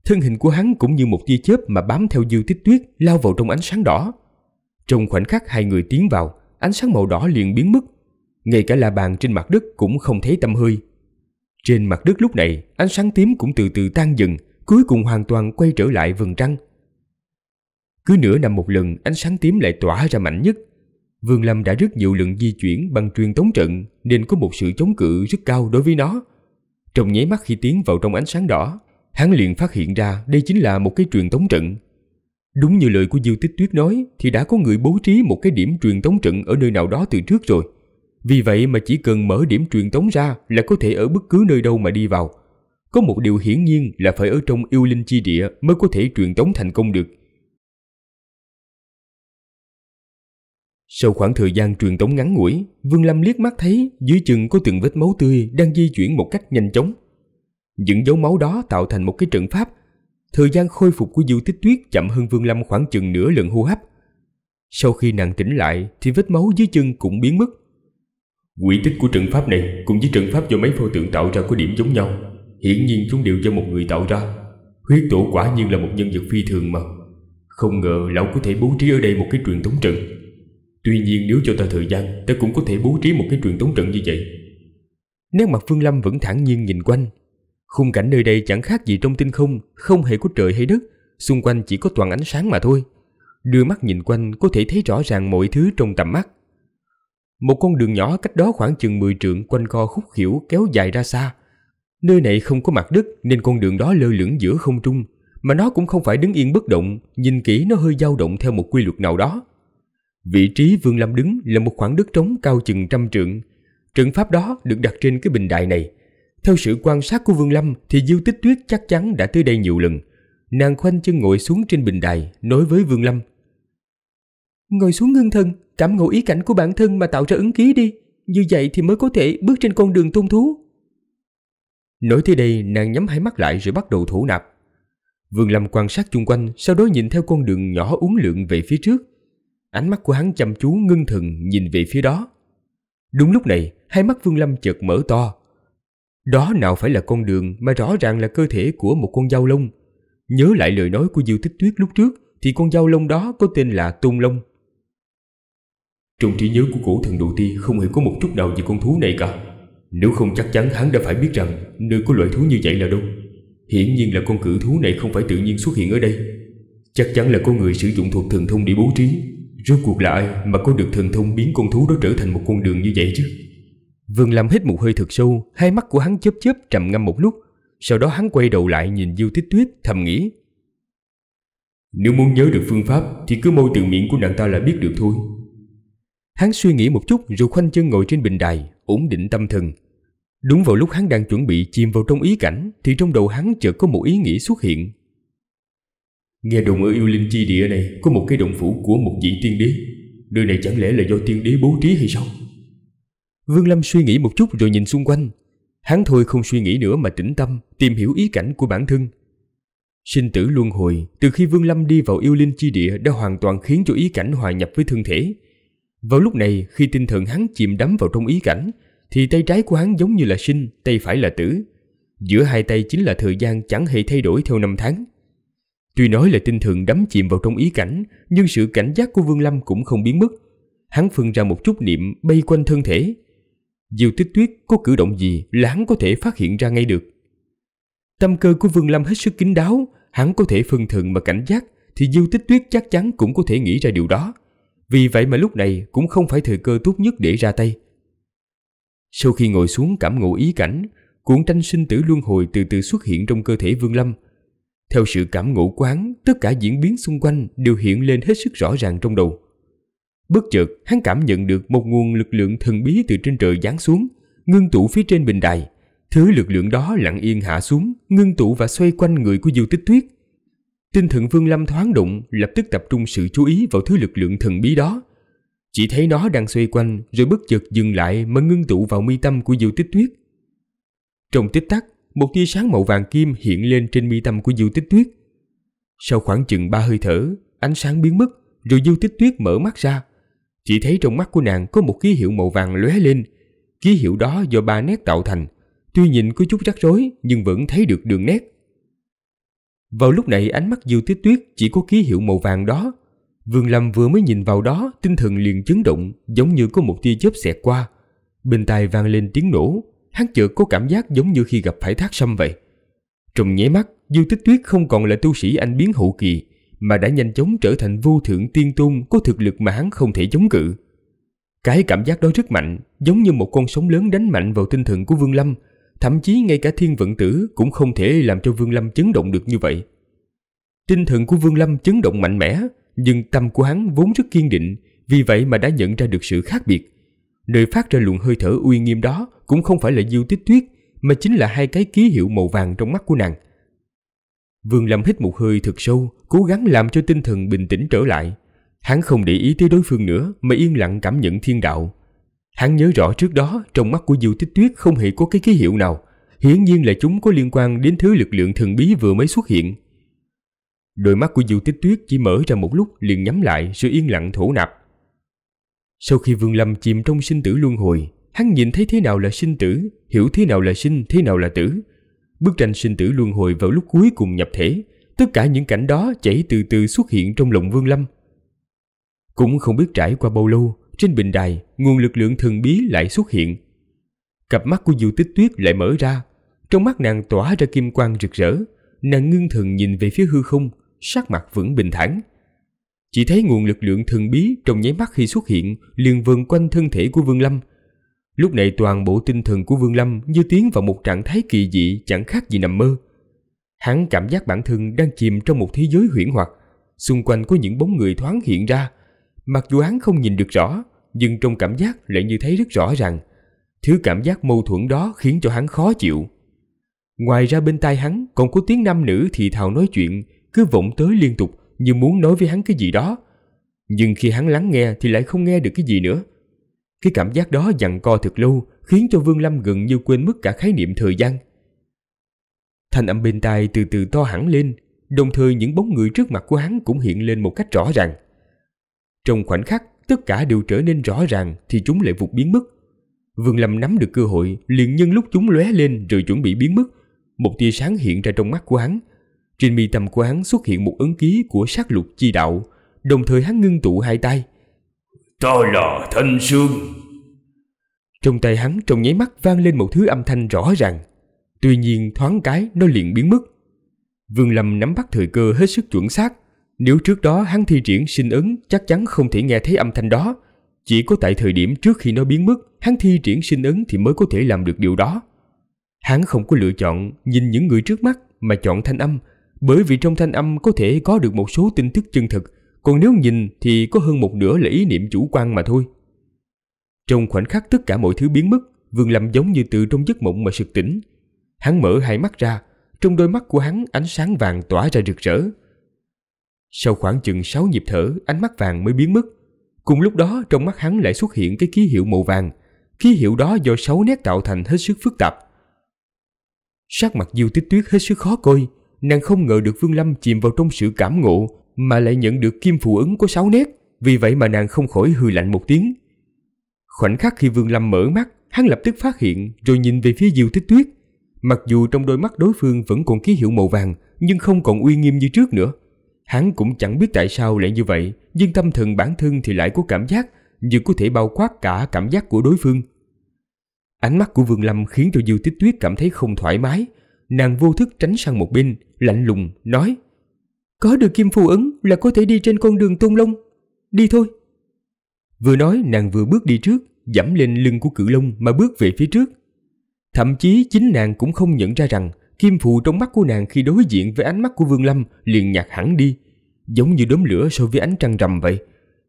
Thân hình của hắn cũng như một tia chớp mà bám theo Diêu tích tuyết lao vào trong ánh sáng đỏ. Trong khoảnh khắc hai người tiến vào, ánh sáng màu đỏ liền biến mất, ngay cả la bàn trên mặt đất cũng không thấy tâm hơi. Trên mặt đất lúc này, ánh sáng tím cũng từ từ tan dần, cuối cùng hoàn toàn quay trở lại vầng trăng. Cứ nửa năm một lần, ánh sáng tím lại tỏa ra mạnh nhất. Vương Lâm đã rất nhiều lần di chuyển bằng truyền tống trận nên có một sự chống cự rất cao đối với nó. Trong nháy mắt khi tiến vào trong ánh sáng đỏ, hắn liền phát hiện ra đây chính là một cái truyền tống trận. Đúng như lời của Diêu Tích Tuyết nói thì đã có người bố trí một cái điểm truyền tống trận ở nơi nào đó từ trước rồi. Vì vậy mà chỉ cần mở điểm truyền tống ra là có thể ở bất cứ nơi đâu mà đi vào. Có một điều hiển nhiên là phải ở trong yêu linh chi địa mới có thể truyền tống thành công được. Sau khoảng thời gian truyền tống ngắn ngủi, Vương Lâm liếc mắt thấy dưới chừng có từng vết máu tươi đang di chuyển một cách nhanh chóng. Những dấu máu đó tạo thành một cái trận pháp. Thời gian khôi phục của Diêu Tích Tuyết chậm hơn Vương Lâm khoảng chừng nửa lần hô hấp. Sau khi nàng tỉnh lại thì vết máu dưới chân cũng biến mất Quỷ tích của trận pháp này cùng với trận pháp do mấy pho tượng tạo ra có điểm giống nhau Hiển nhiên chúng đều do một người tạo ra Huyết tổ quả nhiên là một nhân vật phi thường mà Không ngờ lão có thể bố trí ở đây một cái truyền thống trận Tuy nhiên nếu cho ta thời gian Ta cũng có thể bố trí một cái truyền thống trận như vậy Nét mặt Phương Lâm vẫn thản nhiên nhìn quanh Khung cảnh nơi đây chẳng khác gì trong tinh không Không hề có trời hay đất Xung quanh chỉ có toàn ánh sáng mà thôi Đưa mắt nhìn quanh có thể thấy rõ ràng mọi thứ trong tầm mắt một con đường nhỏ cách đó khoảng chừng 10 trượng quanh co khúc khỉu kéo dài ra xa. Nơi này không có mặt đất nên con đường đó lơ lửng giữa không trung, mà nó cũng không phải đứng yên bất động, nhìn kỹ nó hơi dao động theo một quy luật nào đó. Vị trí Vương Lâm đứng là một khoảng đất trống cao chừng trăm trượng. Trận pháp đó được đặt trên cái bình đại này. Theo sự quan sát của Vương Lâm thì Diêu Tích Tuyết chắc chắn đã tới đây nhiều lần. Nàng khoanh chân ngồi xuống trên bình đài, nói với Vương Lâm. Ngồi xuống ngưng thân, cảm ngộ ý cảnh của bản thân mà tạo ra ứng ký đi, như vậy thì mới có thể bước trên con đường tôn thú. Nói tới đây, nàng nhắm hai mắt lại rồi bắt đầu thủ nạp. Vương Lâm quan sát chung quanh, sau đó nhìn theo con đường nhỏ uốn lượn về phía trước. Ánh mắt của hắn chăm chú ngưng thần nhìn về phía đó. Đúng lúc này, hai mắt Vương Lâm chợt mở to. Đó nào phải là con đường mà rõ ràng là cơ thể của một con dao lông. Nhớ lại lời nói của Diêu Tích Tuyết lúc trước, thì con dao lông đó có tên là Tung Long trong trí nhớ của cổ thần đầu tiên không hề có một chút nào về con thú này cả Nếu không chắc chắn hắn đã phải biết rằng nơi có loại thú như vậy là đâu Hiển nhiên là con cử thú này không phải tự nhiên xuất hiện ở đây Chắc chắn là có người sử dụng thuật thần thông để bố trí Rốt cuộc là ai mà có được thần thông biến con thú đó trở thành một con đường như vậy chứ Vương làm hết một hơi thật sâu Hai mắt của hắn chớp chớp trầm ngâm một lúc Sau đó hắn quay đầu lại nhìn Diêu Tích Tuyết thầm nghĩ Nếu muốn nhớ được phương pháp Thì cứ môi từ miệng của nàng ta là biết được thôi Hắn suy nghĩ một chút rồi khoanh chân ngồi trên bình đài, ổn định tâm thần. Đúng vào lúc hắn đang chuẩn bị chìm vào trong ý cảnh thì trong đầu hắn chợt có một ý nghĩ xuất hiện. Nghe đồn ở yêu linh chi địa này có một cái động phủ của một vị tiên đế. Nơi này chẳng lẽ là do tiên đế bố trí hay sao? Vương Lâm suy nghĩ một chút rồi nhìn xung quanh. Hắn thôi không suy nghĩ nữa mà tĩnh tâm tìm hiểu ý cảnh của bản thân. Sinh tử luân hồi từ khi Vương Lâm đi vào yêu linh chi địa đã hoàn toàn khiến cho ý cảnh hòa nhập với thân thể, vào lúc này, khi tinh thần hắn chìm đắm vào trong ý cảnh, thì tay trái của hắn giống như là sinh, tay phải là tử. Giữa hai tay chính là thời gian chẳng hề thay đổi theo năm tháng. Tuy nói là tinh thần đắm chìm vào trong ý cảnh, nhưng sự cảnh giác của Vương Lâm cũng không biến mất. Hắn phân ra một chút niệm bay quanh thân thể. Diêu tích tuyết có cử động gì là hắn có thể phát hiện ra ngay được. Tâm cơ của Vương Lâm hết sức kín đáo, hắn có thể phân thần mà cảnh giác thì Diêu tích tuyết chắc chắn cũng có thể nghĩ ra điều đó. Vì vậy mà lúc này cũng không phải thời cơ tốt nhất để ra tay. Sau khi ngồi xuống cảm ngộ ý cảnh, cuộn tranh sinh tử luân hồi từ từ xuất hiện trong cơ thể Vương Lâm. Theo sự cảm ngộ quán, tất cả diễn biến xung quanh đều hiện lên hết sức rõ ràng trong đầu. Bất chợt, hắn cảm nhận được một nguồn lực lượng thần bí từ trên trời giáng xuống, ngưng tụ phía trên bình đài. Thứ lực lượng đó lặng yên hạ xuống, ngưng tụ và xoay quanh người của Diêu Tích Tuyết. Tinh thần Vương Lâm thoáng động lập tức tập trung sự chú ý vào thứ lực lượng thần bí đó. Chỉ thấy nó đang xoay quanh rồi bất chợt dừng lại mà ngưng tụ vào mi tâm của Diêu Tích Tuyết. Trong tích tắc, một tia sáng màu vàng kim hiện lên trên mi tâm của Diêu Tích Tuyết. Sau khoảng chừng ba hơi thở, ánh sáng biến mất rồi Diêu Tích Tuyết mở mắt ra. Chỉ thấy trong mắt của nàng có một ký hiệu màu vàng lóe lên. Ký hiệu đó do ba nét tạo thành. Tuy nhìn có chút rắc rối nhưng vẫn thấy được đường nét. Vào lúc này ánh mắt Diêu tuyết Tuyết chỉ có ký hiệu màu vàng đó. Vương Lâm vừa mới nhìn vào đó, tinh thần liền chấn động, giống như có một tia chớp xẹt qua. Bên tai vang lên tiếng nổ, hắn chợt có cảm giác giống như khi gặp phải thác sâm vậy. Trong nháy mắt, Diêu Tích Tuyết không còn là tu sĩ anh biến hậu kỳ, mà đã nhanh chóng trở thành vô thượng tiên tôn có thực lực mà hắn không thể chống cự. Cái cảm giác đó rất mạnh, giống như một con sóng lớn đánh mạnh vào tinh thần của Vương Lâm, thậm chí ngay cả thiên vận tử cũng không thể làm cho Vương Lâm chấn động được như vậy. Tinh thần của Vương Lâm chấn động mạnh mẽ, nhưng tâm của hắn vốn rất kiên định, vì vậy mà đã nhận ra được sự khác biệt. Nơi phát ra luồng hơi thở uy nghiêm đó cũng không phải là Diêu Tích Tuyết, mà chính là hai cái ký hiệu màu vàng trong mắt của nàng. Vương Lâm hít một hơi thật sâu, cố gắng làm cho tinh thần bình tĩnh trở lại. Hắn không để ý tới đối phương nữa mà yên lặng cảm nhận thiên đạo. Hắn nhớ rõ trước đó trong mắt của Diêu Tích Tuyết không hề có cái ký hiệu nào, hiển nhiên là chúng có liên quan đến thứ lực lượng thần bí vừa mới xuất hiện. Đôi mắt của Diêu Tích Tuyết chỉ mở ra một lúc liền nhắm lại rồi yên lặng thổ nạp. Sau khi Vương Lâm chìm trong sinh tử luân hồi, hắn nhìn thấy thế nào là sinh tử, hiểu thế nào là sinh, thế nào là tử. Bức tranh sinh tử luân hồi vào lúc cuối cùng nhập thể, tất cả những cảnh đó chảy từ từ xuất hiện trong lòng Vương Lâm. Cũng không biết trải qua bao lâu, trên bình đài nguồn lực lượng thần bí lại xuất hiện. Cặp mắt của Diêu Tích Tuyết lại mở ra, trong mắt nàng tỏa ra kim quang rực rỡ, nàng ngưng thần nhìn về phía hư không, sắc mặt vững bình thản. Chỉ thấy nguồn lực lượng thần bí trong nháy mắt khi xuất hiện liền vờn quanh thân thể của Vương Lâm. Lúc này toàn bộ tinh thần của Vương Lâm như tiến vào một trạng thái kỳ dị chẳng khác gì nằm mơ. Hắn cảm giác bản thân đang chìm trong một thế giới huyễn hoặc, xung quanh có những bóng người thoáng hiện ra, Mặc dù hắn không nhìn được rõ, nhưng trong cảm giác lại như thấy rất rõ rằng Thứ cảm giác mâu thuẫn đó khiến cho hắn khó chịu. Ngoài ra bên tai hắn còn có tiếng nam nữ thì thào nói chuyện, cứ vọng tới liên tục như muốn nói với hắn cái gì đó. Nhưng khi hắn lắng nghe thì lại không nghe được cái gì nữa. Cái cảm giác đó dằn co thật lâu khiến cho Vương Lâm gần như quên mất cả khái niệm thời gian. Thanh âm bên tai từ từ to hẳn lên, đồng thời những bóng người trước mặt của hắn cũng hiện lên một cách rõ ràng. Trong khoảnh khắc, tất cả đều trở nên rõ ràng thì chúng lại vụt biến mất. Vương Lâm nắm được cơ hội, liền nhân lúc chúng lóe lên rồi chuẩn bị biến mất. Một tia sáng hiện ra trong mắt của hắn. Trên mi tâm của hắn xuất hiện một ấn ký của sát lục chi đạo, đồng thời hắn ngưng tụ hai tay. Ta là Thanh Sương. Trong tay hắn trong nháy mắt vang lên một thứ âm thanh rõ ràng. Tuy nhiên thoáng cái nó liền biến mất. Vương Lâm nắm bắt thời cơ hết sức chuẩn xác, nếu trước đó hắn thi triển sinh ứng chắc chắn không thể nghe thấy âm thanh đó. Chỉ có tại thời điểm trước khi nó biến mất, hắn thi triển sinh ứng thì mới có thể làm được điều đó. Hắn không có lựa chọn nhìn những người trước mắt mà chọn thanh âm, bởi vì trong thanh âm có thể có được một số tin tức chân thực, còn nếu nhìn thì có hơn một nửa là ý niệm chủ quan mà thôi. Trong khoảnh khắc tất cả mọi thứ biến mất, Vương Lâm giống như từ trong giấc mộng mà sực tỉnh. Hắn mở hai mắt ra, trong đôi mắt của hắn ánh sáng vàng tỏa ra rực rỡ, sau khoảng chừng 6 nhịp thở, ánh mắt vàng mới biến mất. Cùng lúc đó, trong mắt hắn lại xuất hiện cái ký hiệu màu vàng. Ký hiệu đó do 6 nét tạo thành hết sức phức tạp. Sắc mặt Diêu Tích Tuyết hết sức khó coi, nàng không ngờ được Vương Lâm chìm vào trong sự cảm ngộ mà lại nhận được kim phụ ứng của 6 nét, vì vậy mà nàng không khỏi hừ lạnh một tiếng. Khoảnh khắc khi Vương Lâm mở mắt, hắn lập tức phát hiện rồi nhìn về phía Diêu Tích Tuyết. Mặc dù trong đôi mắt đối phương vẫn còn ký hiệu màu vàng, nhưng không còn uy nghiêm như trước nữa. Hắn cũng chẳng biết tại sao lại như vậy, nhưng tâm thần bản thân thì lại có cảm giác như có thể bao quát cả cảm giác của đối phương. Ánh mắt của Vương Lâm khiến cho diêu Tích Tuyết cảm thấy không thoải mái. Nàng vô thức tránh sang một bên, lạnh lùng, nói Có được kim phù ứng là có thể đi trên con đường tôn long. Đi thôi. Vừa nói nàng vừa bước đi trước, dẫm lên lưng của cự long mà bước về phía trước. Thậm chí chính nàng cũng không nhận ra rằng kim phụ trong mắt của nàng khi đối diện với ánh mắt của Vương Lâm liền nhạt hẳn đi, giống như đốm lửa so với ánh trăng rằm vậy.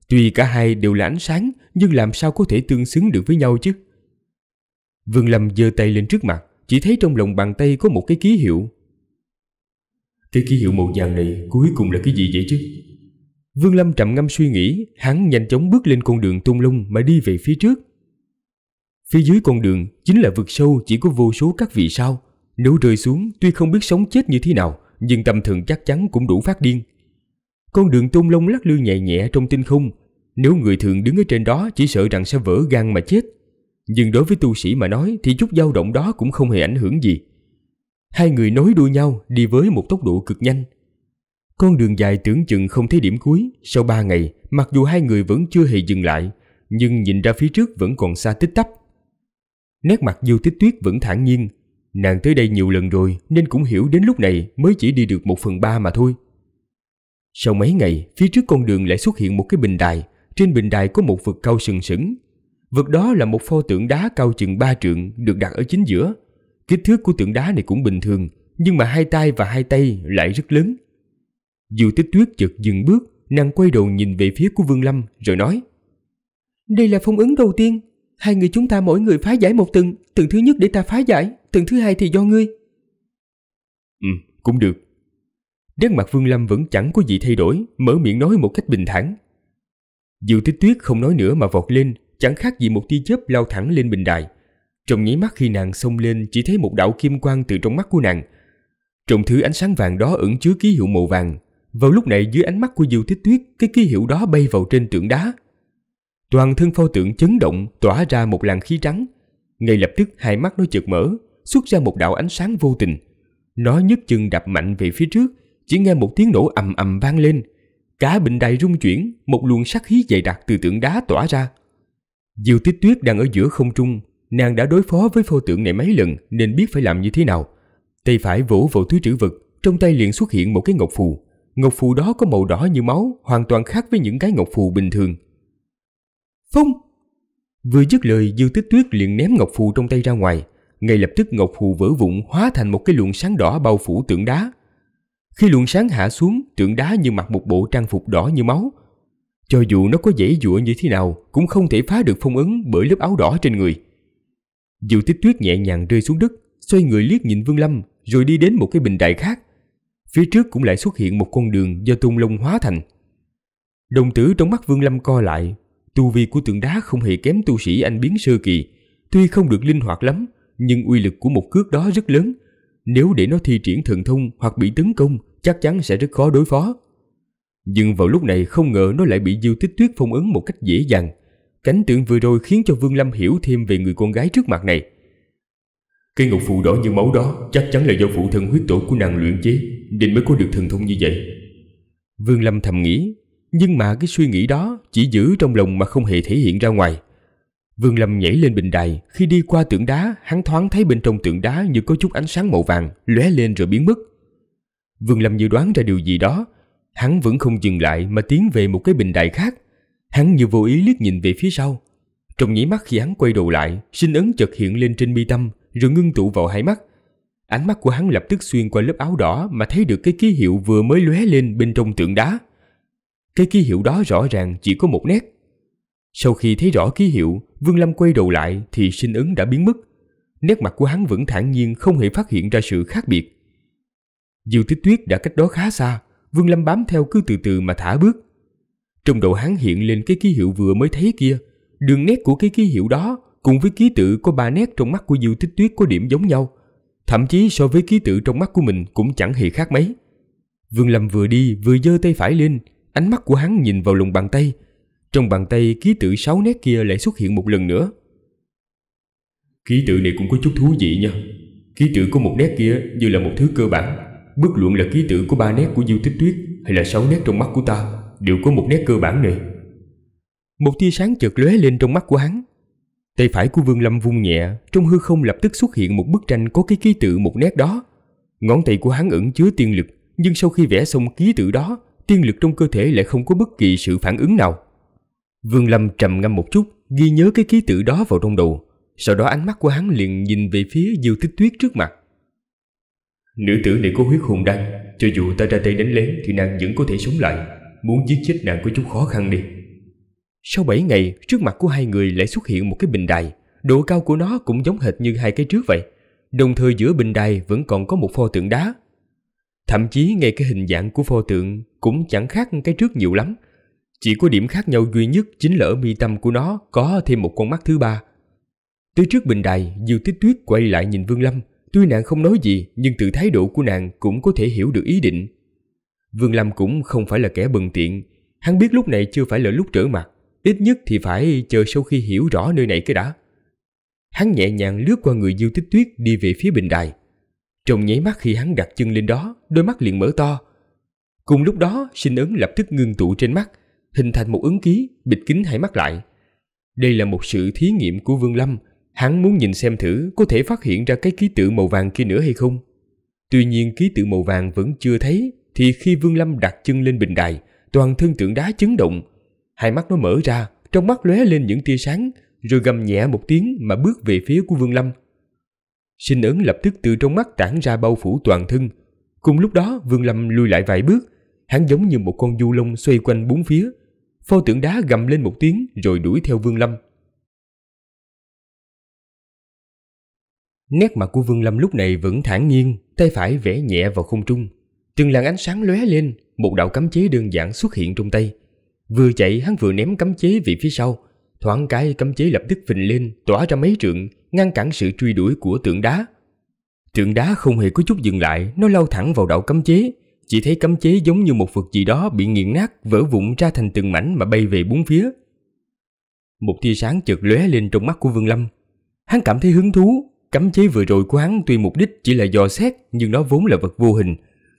Tuy cả hai đều là ánh sáng, nhưng làm sao có thể tương xứng được với nhau chứ? Vương Lâm giơ tay lên trước mặt, chỉ thấy trong lòng bàn tay có một cái ký hiệu. Cái ký hiệu màu vàng này cuối cùng là cái gì vậy chứ? Vương Lâm trầm ngâm suy nghĩ, hắn nhanh chóng bước lên con đường tung lung mà đi về phía trước. Phía dưới con đường chính là vực sâu chỉ có vô số các vị sao, nếu rơi xuống tuy không biết sống chết như thế nào Nhưng tâm thường chắc chắn cũng đủ phát điên Con đường tôn lông lắc lư nhẹ nhẹ trong tinh không Nếu người thường đứng ở trên đó Chỉ sợ rằng sẽ vỡ gan mà chết Nhưng đối với tu sĩ mà nói Thì chút dao động đó cũng không hề ảnh hưởng gì Hai người nối đuôi nhau Đi với một tốc độ cực nhanh Con đường dài tưởng chừng không thấy điểm cuối Sau ba ngày Mặc dù hai người vẫn chưa hề dừng lại Nhưng nhìn ra phía trước vẫn còn xa tích tắp Nét mặt Du Tích Tuyết vẫn thản nhiên Nàng tới đây nhiều lần rồi nên cũng hiểu đến lúc này mới chỉ đi được một phần ba mà thôi. Sau mấy ngày, phía trước con đường lại xuất hiện một cái bình đài. Trên bình đài có một vực cao sừng sững. Vực đó là một pho tượng đá cao chừng ba trượng được đặt ở chính giữa. Kích thước của tượng đá này cũng bình thường, nhưng mà hai tay và hai tay lại rất lớn. Dù tích tuyết chợt dừng bước, nàng quay đầu nhìn về phía của Vương Lâm rồi nói Đây là phong ấn đầu tiên, hai người chúng ta mỗi người phá giải một tầng, tầng thứ nhất để ta phá giải, Tuần thứ hai thì do ngươi Ừ cũng được Nét mặt Vương Lâm vẫn chẳng có gì thay đổi Mở miệng nói một cách bình thản Dường tích tuyết không nói nữa mà vọt lên Chẳng khác gì một tia chớp lao thẳng lên bình đài Trong nháy mắt khi nàng xông lên Chỉ thấy một đạo kim quang từ trong mắt của nàng Trong thứ ánh sáng vàng đó ẩn chứa ký hiệu màu vàng Vào lúc này dưới ánh mắt của Diêu Tích Tuyết Cái ký hiệu đó bay vào trên tượng đá Toàn thân pho tượng chấn động Tỏa ra một làn khí trắng Ngay lập tức hai mắt nó chợt mở xuất ra một đạo ánh sáng vô tình. Nó nhấc chân đạp mạnh về phía trước, chỉ nghe một tiếng nổ ầm ầm vang lên. Cả bình đài rung chuyển, một luồng sắc khí dày đặc từ tượng đá tỏa ra. Diêu Tích Tuyết đang ở giữa không trung, nàng đã đối phó với pho tượng này mấy lần nên biết phải làm như thế nào. Tay phải vỗ vào túi trữ vật, trong tay liền xuất hiện một cái ngọc phù. Ngọc phù đó có màu đỏ như máu, hoàn toàn khác với những cái ngọc phù bình thường. Phong! Vừa dứt lời Dư Tích Tuyết liền ném ngọc phù trong tay ra ngoài, ngay lập tức Ngọc phù vỡ vụn hóa thành một cái luồng sáng đỏ bao phủ tượng đá. Khi luồng sáng hạ xuống, tượng đá như mặc một bộ trang phục đỏ như máu. Cho dù nó có dễ dụa như thế nào, cũng không thể phá được phong ấn bởi lớp áo đỏ trên người. Diệu tích tuyết nhẹ nhàng rơi xuống đất, xoay người liếc nhìn Vương Lâm, rồi đi đến một cái bình đại khác. Phía trước cũng lại xuất hiện một con đường do tung lông hóa thành. Đồng tử trong mắt Vương Lâm co lại, tu vi của tượng đá không hề kém tu sĩ anh biến sơ kỳ, tuy không được linh hoạt lắm, nhưng uy lực của một cước đó rất lớn. Nếu để nó thi triển thần thông hoặc bị tấn công, chắc chắn sẽ rất khó đối phó. Nhưng vào lúc này không ngờ nó lại bị Diêu Tích Tuyết phong ấn một cách dễ dàng. Cảnh tượng vừa rồi khiến cho Vương Lâm hiểu thêm về người con gái trước mặt này. Cái ngọc phù đỏ như máu đó chắc chắn là do phụ thân huyết tổ của nàng luyện chế, nên mới có được thần thông như vậy. Vương Lâm thầm nghĩ, nhưng mà cái suy nghĩ đó chỉ giữ trong lòng mà không hề thể hiện ra ngoài. Vương Lâm nhảy lên bình đài, khi đi qua tượng đá, hắn thoáng thấy bên trong tượng đá như có chút ánh sáng màu vàng lóe lên rồi biến mất. Vương Lâm dự đoán ra điều gì đó, hắn vẫn không dừng lại mà tiến về một cái bình đài khác. Hắn như vô ý liếc nhìn về phía sau. Trong nhĩ mắt khi hắn quay đầu lại, sinh ấn chợt hiện lên trên mi tâm, rồi ngưng tụ vào hai mắt. Ánh mắt của hắn lập tức xuyên qua lớp áo đỏ mà thấy được cái ký hiệu vừa mới lóe lên bên trong tượng đá. Cái ký hiệu đó rõ ràng chỉ có một nét, sau khi thấy rõ ký hiệu, Vương Lâm quay đầu lại thì sinh ứng đã biến mất. Nét mặt của hắn vẫn thản nhiên không hề phát hiện ra sự khác biệt. Diêu Tích Tuyết đã cách đó khá xa, Vương Lâm bám theo cứ từ từ mà thả bước. Trong đầu hắn hiện lên cái ký hiệu vừa mới thấy kia, đường nét của cái ký hiệu đó cùng với ký tự có ba nét trong mắt của Diêu Tích Tuyết có điểm giống nhau, thậm chí so với ký tự trong mắt của mình cũng chẳng hề khác mấy. Vương Lâm vừa đi vừa giơ tay phải lên, ánh mắt của hắn nhìn vào lòng bàn tay, trong bàn tay ký tự sáu nét kia lại xuất hiện một lần nữa. Ký tự này cũng có chút thú vị nha. Ký tự có một nét kia như là một thứ cơ bản. Bất luận là ký tự của ba nét của Diêu Tích Tuyết hay là sáu nét trong mắt của ta, đều có một nét cơ bản này. Một tia sáng chợt lóe lên trong mắt của hắn. Tay phải của Vương Lâm vung nhẹ, trong hư không lập tức xuất hiện một bức tranh có cái ký tự một nét đó. Ngón tay của hắn ẩn chứa tiên lực, nhưng sau khi vẽ xong ký tự đó, tiên lực trong cơ thể lại không có bất kỳ sự phản ứng nào. Vương Lâm trầm ngâm một chút, ghi nhớ cái ký tự đó vào trong đầu. Sau đó ánh mắt của hắn liền nhìn về phía Diêu Tích Tuyết trước mặt. Nữ tử này có huyết hồn đan, cho dù ta ra tay đánh lén thì nàng vẫn có thể sống lại. Muốn giết chết nàng có chút khó khăn đi. Sau 7 ngày, trước mặt của hai người lại xuất hiện một cái bình đài. Độ cao của nó cũng giống hệt như hai cái trước vậy. Đồng thời giữa bình đài vẫn còn có một pho tượng đá. Thậm chí ngay cái hình dạng của pho tượng cũng chẳng khác cái trước nhiều lắm, chỉ có điểm khác nhau duy nhất chính là ở mi tâm của nó có thêm một con mắt thứ ba. Tới trước bình đài, Diêu Tích Tuyết quay lại nhìn Vương Lâm. Tuy nàng không nói gì, nhưng từ thái độ của nàng cũng có thể hiểu được ý định. Vương Lâm cũng không phải là kẻ bần tiện. Hắn biết lúc này chưa phải là lúc trở mặt. Ít nhất thì phải chờ sau khi hiểu rõ nơi này cái đã. Hắn nhẹ nhàng lướt qua người Diêu Tích Tuyết đi về phía bình đài. Trong nháy mắt khi hắn đặt chân lên đó, đôi mắt liền mở to. Cùng lúc đó, sinh ứng lập tức ngưng tụ trên mắt, hình thành một ứng ký bịt kín hai mắt lại. Đây là một sự thí nghiệm của Vương Lâm, hắn muốn nhìn xem thử có thể phát hiện ra cái ký tự màu vàng kia nữa hay không. Tuy nhiên ký tự màu vàng vẫn chưa thấy thì khi Vương Lâm đặt chân lên bình đài, toàn thân tượng đá chấn động. Hai mắt nó mở ra, trong mắt lóe lên những tia sáng, rồi gầm nhẹ một tiếng mà bước về phía của Vương Lâm. Sinh ấn lập tức từ trong mắt tản ra bao phủ toàn thân. Cùng lúc đó Vương Lâm lùi lại vài bước, hắn giống như một con du lông xoay quanh bốn phía. Pho tượng đá gầm lên một tiếng rồi đuổi theo Vương Lâm. Nét mặt của Vương Lâm lúc này vẫn thản nhiên, tay phải vẽ nhẹ vào không trung. Từng làn ánh sáng lóe lên, một đạo cấm chế đơn giản xuất hiện trong tay. Vừa chạy hắn vừa ném cấm chế về phía sau, thoáng cái cấm chế lập tức phình lên, tỏa ra mấy trượng, ngăn cản sự truy đuổi của tượng đá. Tượng đá không hề có chút dừng lại, nó lao thẳng vào đạo cấm chế, chỉ thấy cấm chế giống như một vật gì đó bị nghiền nát vỡ vụn ra thành từng mảnh mà bay về bốn phía. Một tia sáng chợt lóe lên trong mắt của Vương Lâm. Hắn cảm thấy hứng thú, cấm chế vừa rồi của hắn tuy mục đích chỉ là dò xét nhưng nó vốn là vật vô hình,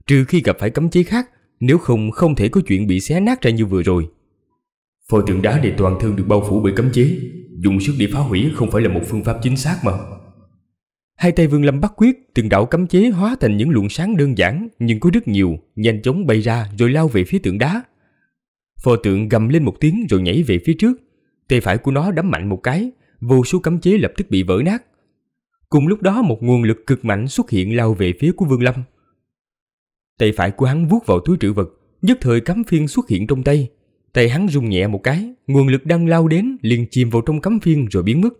trừ khi gặp phải cấm chế khác, nếu không không thể có chuyện bị xé nát ra như vừa rồi. pho tượng đá để toàn thân được bao phủ bởi cấm chế, dùng sức để phá hủy không phải là một phương pháp chính xác mà. Hai tay Vương Lâm bắt quyết, từng đạo cấm chế hóa thành những luồng sáng đơn giản nhưng có rất nhiều, nhanh chóng bay ra rồi lao về phía tượng đá. Pho tượng gầm lên một tiếng rồi nhảy về phía trước. Tay phải của nó đấm mạnh một cái, vô số cấm chế lập tức bị vỡ nát. Cùng lúc đó một nguồn lực cực mạnh xuất hiện lao về phía của Vương Lâm. Tay phải của hắn vuốt vào túi trữ vật, nhất thời cấm phiên xuất hiện trong tay. Tay hắn rung nhẹ một cái, nguồn lực đang lao đến liền chìm vào trong cấm phiên rồi biến mất.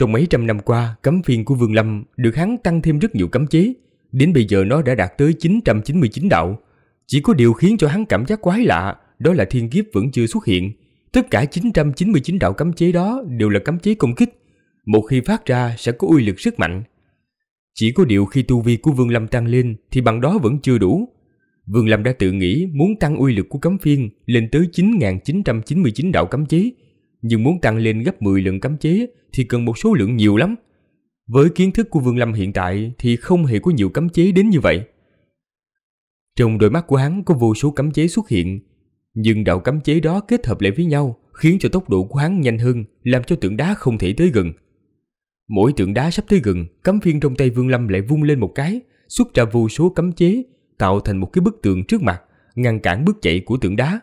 Trong mấy trăm năm qua, cấm phiên của Vương Lâm được hắn tăng thêm rất nhiều cấm chế. Đến bây giờ nó đã đạt tới 999 đạo. Chỉ có điều khiến cho hắn cảm giác quái lạ, đó là thiên kiếp vẫn chưa xuất hiện. Tất cả 999 đạo cấm chế đó đều là cấm chế công kích. Một khi phát ra sẽ có uy lực rất mạnh. Chỉ có điều khi tu vi của Vương Lâm tăng lên thì bằng đó vẫn chưa đủ. Vương Lâm đã tự nghĩ muốn tăng uy lực của cấm phiên lên tới 9.999 đạo cấm chế – nhưng muốn tăng lên gấp 10 lượng cấm chế thì cần một số lượng nhiều lắm. Với kiến thức của Vương Lâm hiện tại thì không hề có nhiều cấm chế đến như vậy. Trong đôi mắt của hắn có vô số cấm chế xuất hiện, nhưng đạo cấm chế đó kết hợp lại với nhau khiến cho tốc độ của hắn nhanh hơn, làm cho tượng đá không thể tới gần. Mỗi tượng đá sắp tới gần, cấm phiên trong tay Vương Lâm lại vung lên một cái, xuất ra vô số cấm chế, tạo thành một cái bức tường trước mặt, ngăn cản bước chạy của tượng đá.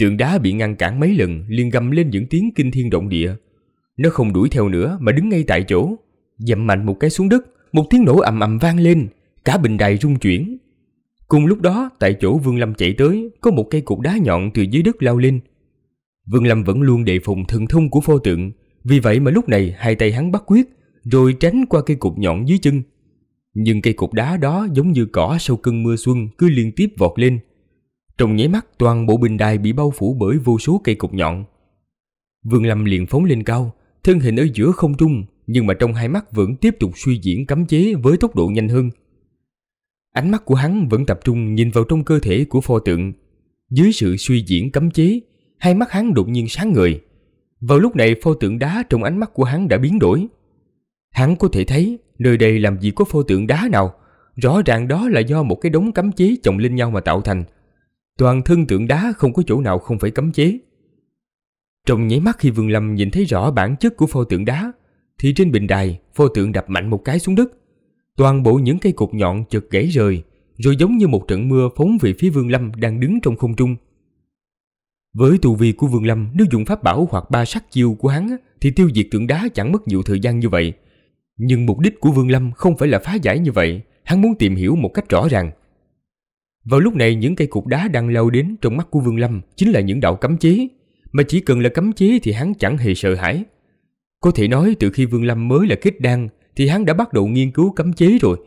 Tượng đá bị ngăn cản mấy lần liền gầm lên những tiếng kinh thiên động địa. Nó không đuổi theo nữa mà đứng ngay tại chỗ. dậm mạnh một cái xuống đất, một tiếng nổ ầm ầm vang lên, cả bình đài rung chuyển. Cùng lúc đó, tại chỗ Vương Lâm chạy tới, có một cây cục đá nhọn từ dưới đất lao lên. Vương Lâm vẫn luôn đề phòng thần thông của pho tượng, vì vậy mà lúc này hai tay hắn bắt quyết, rồi tránh qua cây cục nhọn dưới chân. Nhưng cây cục đá đó giống như cỏ sau cơn mưa xuân cứ liên tiếp vọt lên, trong nháy mắt toàn bộ bình đài bị bao phủ bởi vô số cây cục nhọn. Vương Lâm liền phóng lên cao, thân hình ở giữa không trung, nhưng mà trong hai mắt vẫn tiếp tục suy diễn cấm chế với tốc độ nhanh hơn. Ánh mắt của hắn vẫn tập trung nhìn vào trong cơ thể của pho tượng. Dưới sự suy diễn cấm chế, hai mắt hắn đột nhiên sáng ngời. Vào lúc này pho tượng đá trong ánh mắt của hắn đã biến đổi. Hắn có thể thấy nơi đây làm gì có pho tượng đá nào, rõ ràng đó là do một cái đống cấm chế chồng lên nhau mà tạo thành – Toàn thân tượng đá không có chỗ nào không phải cấm chế. Trong nháy mắt khi Vương Lâm nhìn thấy rõ bản chất của pho tượng đá, thì trên bình đài, pho tượng đập mạnh một cái xuống đất. Toàn bộ những cây cột nhọn chợt gãy rời, rồi giống như một trận mưa phóng về phía Vương Lâm đang đứng trong không trung. Với tu vi của Vương Lâm, nếu dùng pháp bảo hoặc ba sắc chiêu của hắn thì tiêu diệt tượng đá chẳng mất nhiều thời gian như vậy. Nhưng mục đích của Vương Lâm không phải là phá giải như vậy, hắn muốn tìm hiểu một cách rõ ràng vào lúc này những cây cục đá đang lao đến trong mắt của Vương Lâm chính là những đạo cấm chế, mà chỉ cần là cấm chế thì hắn chẳng hề sợ hãi. Có thể nói từ khi Vương Lâm mới là kết đan thì hắn đã bắt đầu nghiên cứu cấm chế rồi.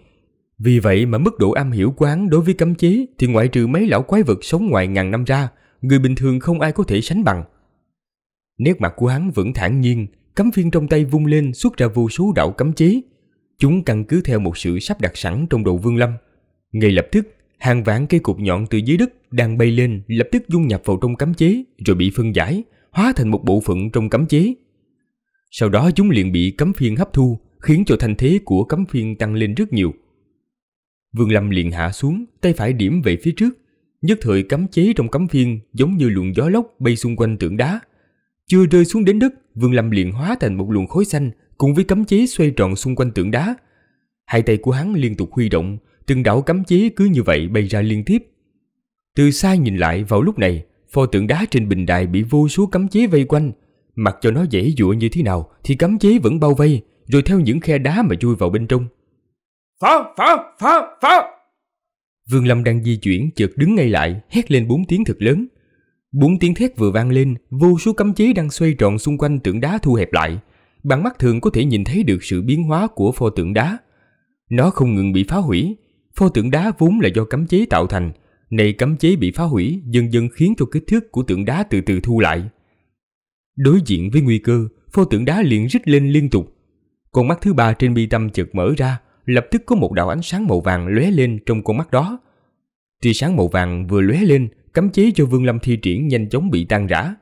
Vì vậy mà mức độ am hiểu quán đối với cấm chế thì ngoại trừ mấy lão quái vật sống ngoài ngàn năm ra, người bình thường không ai có thể sánh bằng. Nét mặt của hắn vẫn thản nhiên, cấm viên trong tay vung lên xuất ra vô số đạo cấm chế. Chúng căn cứ theo một sự sắp đặt sẵn trong đầu Vương Lâm. Ngay lập tức, Hàng vạn cây cục nhọn từ dưới đất đang bay lên lập tức dung nhập vào trong cấm chế rồi bị phân giải, hóa thành một bộ phận trong cấm chế. Sau đó chúng liền bị cấm phiên hấp thu, khiến cho thanh thế của cấm phiên tăng lên rất nhiều. Vương Lâm liền hạ xuống, tay phải điểm về phía trước, nhất thời cấm chế trong cấm phiên giống như luồng gió lốc bay xung quanh tượng đá. Chưa rơi xuống đến đất, Vương Lâm liền hóa thành một luồng khối xanh cùng với cấm chế xoay tròn xung quanh tượng đá. Hai tay của hắn liên tục huy động, từng đảo cấm chế cứ như vậy bay ra liên tiếp. Từ xa nhìn lại vào lúc này, pho tượng đá trên bình đài bị vô số cấm chế vây quanh. Mặc cho nó dễ dụa như thế nào thì cấm chế vẫn bao vây, rồi theo những khe đá mà chui vào bên trong. Phá, phá, phá, phá! Vương Lâm đang di chuyển chợt đứng ngay lại, hét lên bốn tiếng thật lớn. Bốn tiếng thét vừa vang lên, vô số cấm chế đang xoay tròn xung quanh tượng đá thu hẹp lại. Bằng mắt thường có thể nhìn thấy được sự biến hóa của pho tượng đá. Nó không ngừng bị phá hủy, Pho tượng đá vốn là do cấm chế tạo thành, nay cấm chế bị phá hủy dần dần khiến cho kích thước của tượng đá từ từ thu lại. Đối diện với nguy cơ, pho tượng đá liền rít lên liên tục. Con mắt thứ ba trên bi tâm chợt mở ra, lập tức có một đạo ánh sáng màu vàng lóe lên trong con mắt đó. Tia sáng màu vàng vừa lóe lên, cấm chế cho Vương Lâm thi triển nhanh chóng bị tan rã.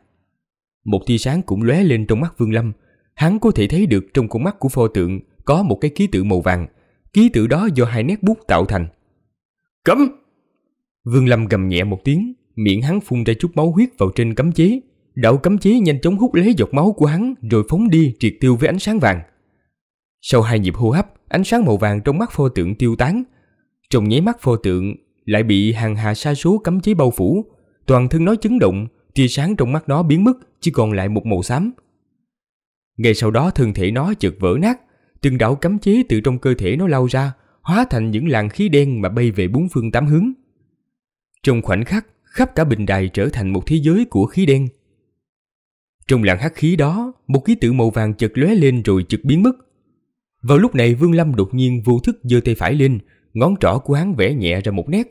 Một tia sáng cũng lóe lên trong mắt Vương Lâm, hắn có thể thấy được trong con mắt của pho tượng có một cái ký tự màu vàng, ký tự đó do hai nét bút tạo thành. Cấm! Vương Lâm gầm nhẹ một tiếng, miệng hắn phun ra chút máu huyết vào trên cấm chế. Đạo cấm chế nhanh chóng hút lấy giọt máu của hắn rồi phóng đi triệt tiêu với ánh sáng vàng. Sau hai nhịp hô hấp, ánh sáng màu vàng trong mắt pho tượng tiêu tán. Trong nháy mắt pho tượng lại bị hàng hà sa số cấm chế bao phủ, toàn thân nó chấn động, tia sáng trong mắt nó biến mất, chỉ còn lại một màu xám. Ngay sau đó thân thể nó chợt vỡ nát, từng đạo cấm chế từ trong cơ thể nó lao ra, hóa thành những làn khí đen mà bay về bốn phương tám hướng. Trong khoảnh khắc, khắp cả bình đài trở thành một thế giới của khí đen. Trong làn hắc khí đó, một ký tự màu vàng chợt lóe lên rồi chợt biến mất. Vào lúc này Vương Lâm đột nhiên vô thức giơ tay phải lên, ngón trỏ của hắn vẽ nhẹ ra một nét.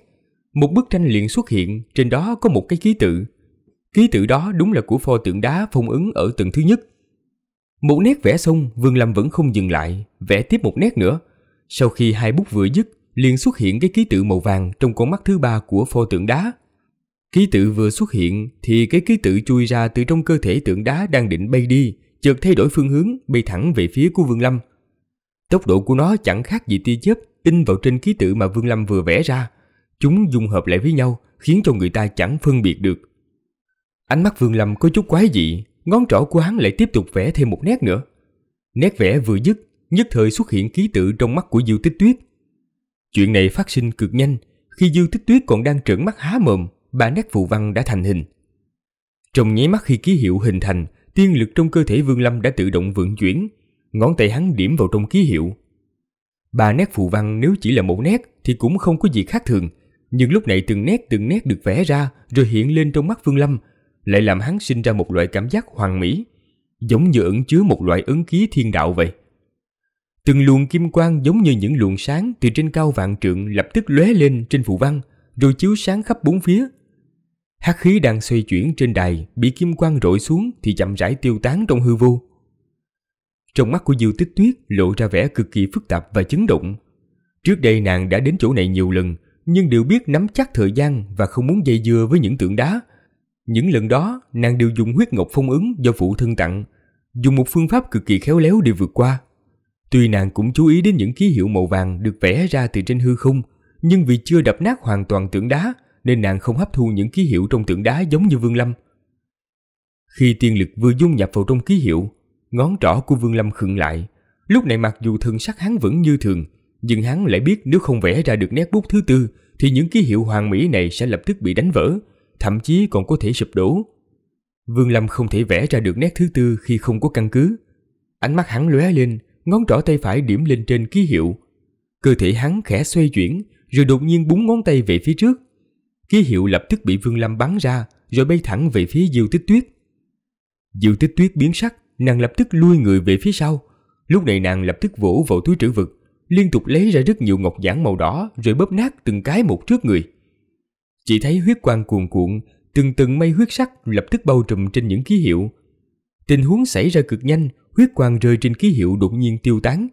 Một bức tranh liền xuất hiện, trên đó có một cái ký tự. Ký tự đó đúng là của pho tượng đá phong ấn ở tầng thứ nhất. Một nét vẽ xong, Vương Lâm vẫn không dừng lại, vẽ tiếp một nét nữa. Sau khi hai bút vừa dứt, liền xuất hiện cái ký tự màu vàng trong con mắt thứ ba của pho tượng đá. Ký tự vừa xuất hiện thì cái ký tự chui ra từ trong cơ thể tượng đá đang định bay đi, chợt thay đổi phương hướng, bay thẳng về phía của Vương Lâm. Tốc độ của nó chẳng khác gì tia chớp in vào trên ký tự mà Vương Lâm vừa vẽ ra. Chúng dung hợp lại với nhau, khiến cho người ta chẳng phân biệt được. Ánh mắt Vương Lâm có chút quái dị, ngón trỏ của hắn lại tiếp tục vẽ thêm một nét nữa. Nét vẽ vừa dứt, nhất thời xuất hiện ký tự trong mắt của Diêu Tích Tuyết. Chuyện này phát sinh cực nhanh, khi Diêu Tích Tuyết còn đang trợn mắt há mồm, ba nét phù văn đã thành hình. Trong nháy mắt khi ký hiệu hình thành, tiên lực trong cơ thể Vương Lâm đã tự động vận chuyển, ngón tay hắn điểm vào trong ký hiệu. Ba nét phù văn nếu chỉ là một nét thì cũng không có gì khác thường, nhưng lúc này từng nét từng nét được vẽ ra rồi hiện lên trong mắt Vương Lâm lại làm hắn sinh ra một loại cảm giác hoàn mỹ, giống như ẩn chứa một loại ứng khí thiên đạo vậy. Từng luồng kim quang giống như những luồng sáng từ trên cao vạn trượng lập tức lóe lên trên phù văn, rồi chiếu sáng khắp bốn phía. Hắc khí đang xoay chuyển trên đài bị kim quang rọi xuống thì chậm rãi tiêu tán trong hư vô. Trong mắt của Diêu Tích Tuyết lộ ra vẻ cực kỳ phức tạp và chấn động. Trước đây nàng đã đến chỗ này nhiều lần, nhưng đều biết nắm chắc thời gian và không muốn dây dưa với những tượng đá những lần đó, nàng đều dùng huyết ngọc phong ứng do phụ thân tặng, dùng một phương pháp cực kỳ khéo léo để vượt qua. Tuy nàng cũng chú ý đến những ký hiệu màu vàng được vẽ ra từ trên hư không, nhưng vì chưa đập nát hoàn toàn tượng đá nên nàng không hấp thu những ký hiệu trong tượng đá giống như Vương Lâm. Khi tiên lực vừa dung nhập vào trong ký hiệu, ngón trỏ của Vương Lâm khựng lại. Lúc này mặc dù thân sắc hắn vẫn như thường, nhưng hắn lại biết nếu không vẽ ra được nét bút thứ tư thì những ký hiệu hoàng mỹ này sẽ lập tức bị đánh vỡ, thậm chí còn có thể sụp đổ. Vương Lâm không thể vẽ ra được nét thứ tư khi không có căn cứ. Ánh mắt hắn lóe lên, ngón trỏ tay phải điểm lên trên ký hiệu. Cơ thể hắn khẽ xoay chuyển, rồi đột nhiên búng ngón tay về phía trước. Ký hiệu lập tức bị Vương Lâm bắn ra, rồi bay thẳng về phía Diêu Tích Tuyết. Diêu Tích Tuyết biến sắc, nàng lập tức lui người về phía sau. Lúc này nàng lập tức vỗ vào túi trữ vật, liên tục lấy ra rất nhiều ngọc giản màu đỏ rồi bóp nát từng cái một trước người. Chỉ thấy huyết quang cuồn cuộn, từng từng mây huyết sắc lập tức bao trùm trên những ký hiệu. Tình huống xảy ra cực nhanh, huyết quang rơi trên ký hiệu đột nhiên tiêu tán,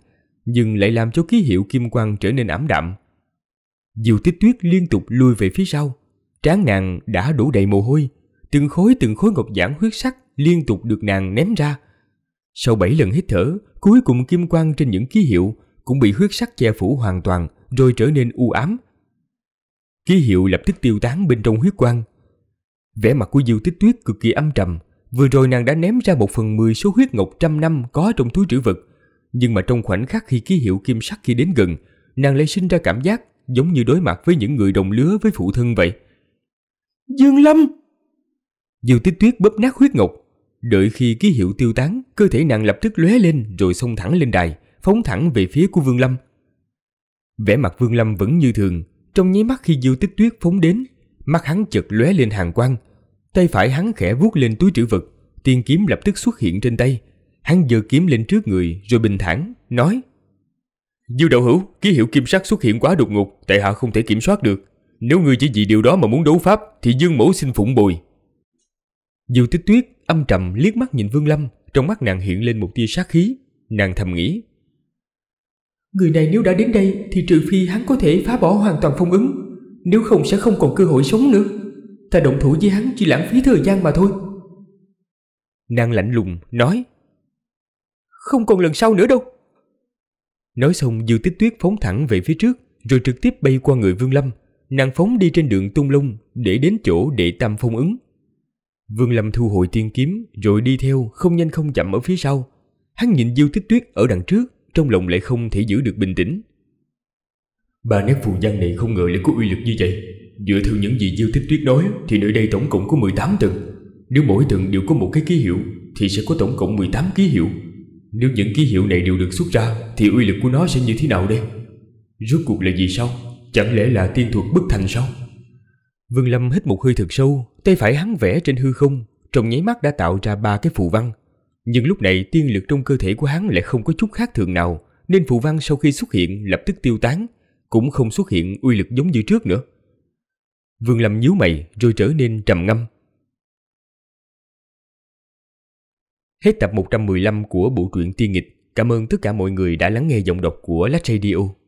nhưng lại làm cho ký hiệu kim quang trở nên ảm đạm. Diều tích tuyết liên tục lui về phía sau, trán nàng đã đủ đầy mồ hôi, từng khối từng khối ngọc giản huyết sắc liên tục được nàng ném ra. Sau bảy lần hít thở, cuối cùng kim quang trên những ký hiệu cũng bị huyết sắc che phủ hoàn toàn rồi trở nên u ám, ký hiệu lập tức tiêu tán bên trong huyết quang. Vẻ mặt của Diêu Tích Tuyết cực kỳ âm trầm, vừa rồi nàng đã ném ra một phần mười số huyết ngọc trăm năm có trong túi trữ vật, nhưng mà trong khoảnh khắc khi ký hiệu kim sắc khi đến gần, nàng lại sinh ra cảm giác giống như đối mặt với những người đồng lứa với phụ thân vậy. Dương Lâm! Diêu Tích Tuyết bóp nát huyết ngọc, đợi khi ký hiệu tiêu tán, cơ thể nàng lập tức lóe lên rồi xông thẳng lên đài, phóng thẳng về phía của Vương Lâm. Vẻ mặt Vương Lâm vẫn như thường, trong nháy mắt khi Diêu Tích Tuyết phóng đến, mắt hắn chợt lóe lên hàng quang, tay phải hắn khẽ vuốt lên túi trữ vật, tiên kiếm lập tức xuất hiện trên tay. Hắn giơ kiếm lên trước người rồi bình thản nói: "Diêu đạo hữu, ký hiệu kim sắc xuất hiện quá đột ngột, tại hạ không thể kiểm soát được. Nếu ngươi chỉ vì điều đó mà muốn đấu pháp thì Dương Mẫu xin phụng bồi." Diêu Tích Tuyết âm trầm liếc mắt nhìn Vương Lâm, trong mắt nàng hiện lên một tia sát khí, nàng thầm nghĩ, Người này nếu đã đến đây thì trừ phi hắn có thể phá bỏ hoàn toàn phong ứng nếu không sẽ không còn cơ hội sống nữa. Ta động thủ với hắn chỉ lãng phí thời gian mà thôi. Nàng lạnh lùng nói Không còn lần sau nữa đâu Nói xong dư tích tuyết phóng thẳng về phía trước Rồi trực tiếp bay qua người Vương Lâm Nàng phóng đi trên đường tung lung Để đến chỗ để tam phong ứng Vương Lâm thu hồi tiên kiếm Rồi đi theo không nhanh không chậm ở phía sau Hắn nhìn dư tích tuyết ở đằng trước trong lòng lại không thể giữ được bình tĩnh. Ba nét phù văn này không ngờ lại có uy lực như vậy. Dựa theo những gì Diêu Tích Tuyết nói thì nơi đây tổng cộng có 18 tầng. Nếu mỗi tầng đều có một cái ký hiệu thì sẽ có tổng cộng 18 ký hiệu. Nếu những ký hiệu này đều được xuất ra thì uy lực của nó sẽ như thế nào đây? Rốt cuộc là gì sao? Chẳng lẽ là tiên thuật bất thành sao? Vương Lâm hít một hơi thật sâu, tay phải hắn vẽ trên hư không, trong nháy mắt đã tạo ra ba cái phù văn nhưng lúc này tiên lực trong cơ thể của hắn lại không có chút khác thường nào, nên phù văn sau khi xuất hiện lập tức tiêu tán, cũng không xuất hiện uy lực giống như trước nữa. Vương Lâm nhíu mày rồi trở nên trầm ngâm. Hết tập 115 của bộ truyện Tiên Nghịch. Cảm ơn tất cả mọi người đã lắng nghe giọng đọc của Lách Radio.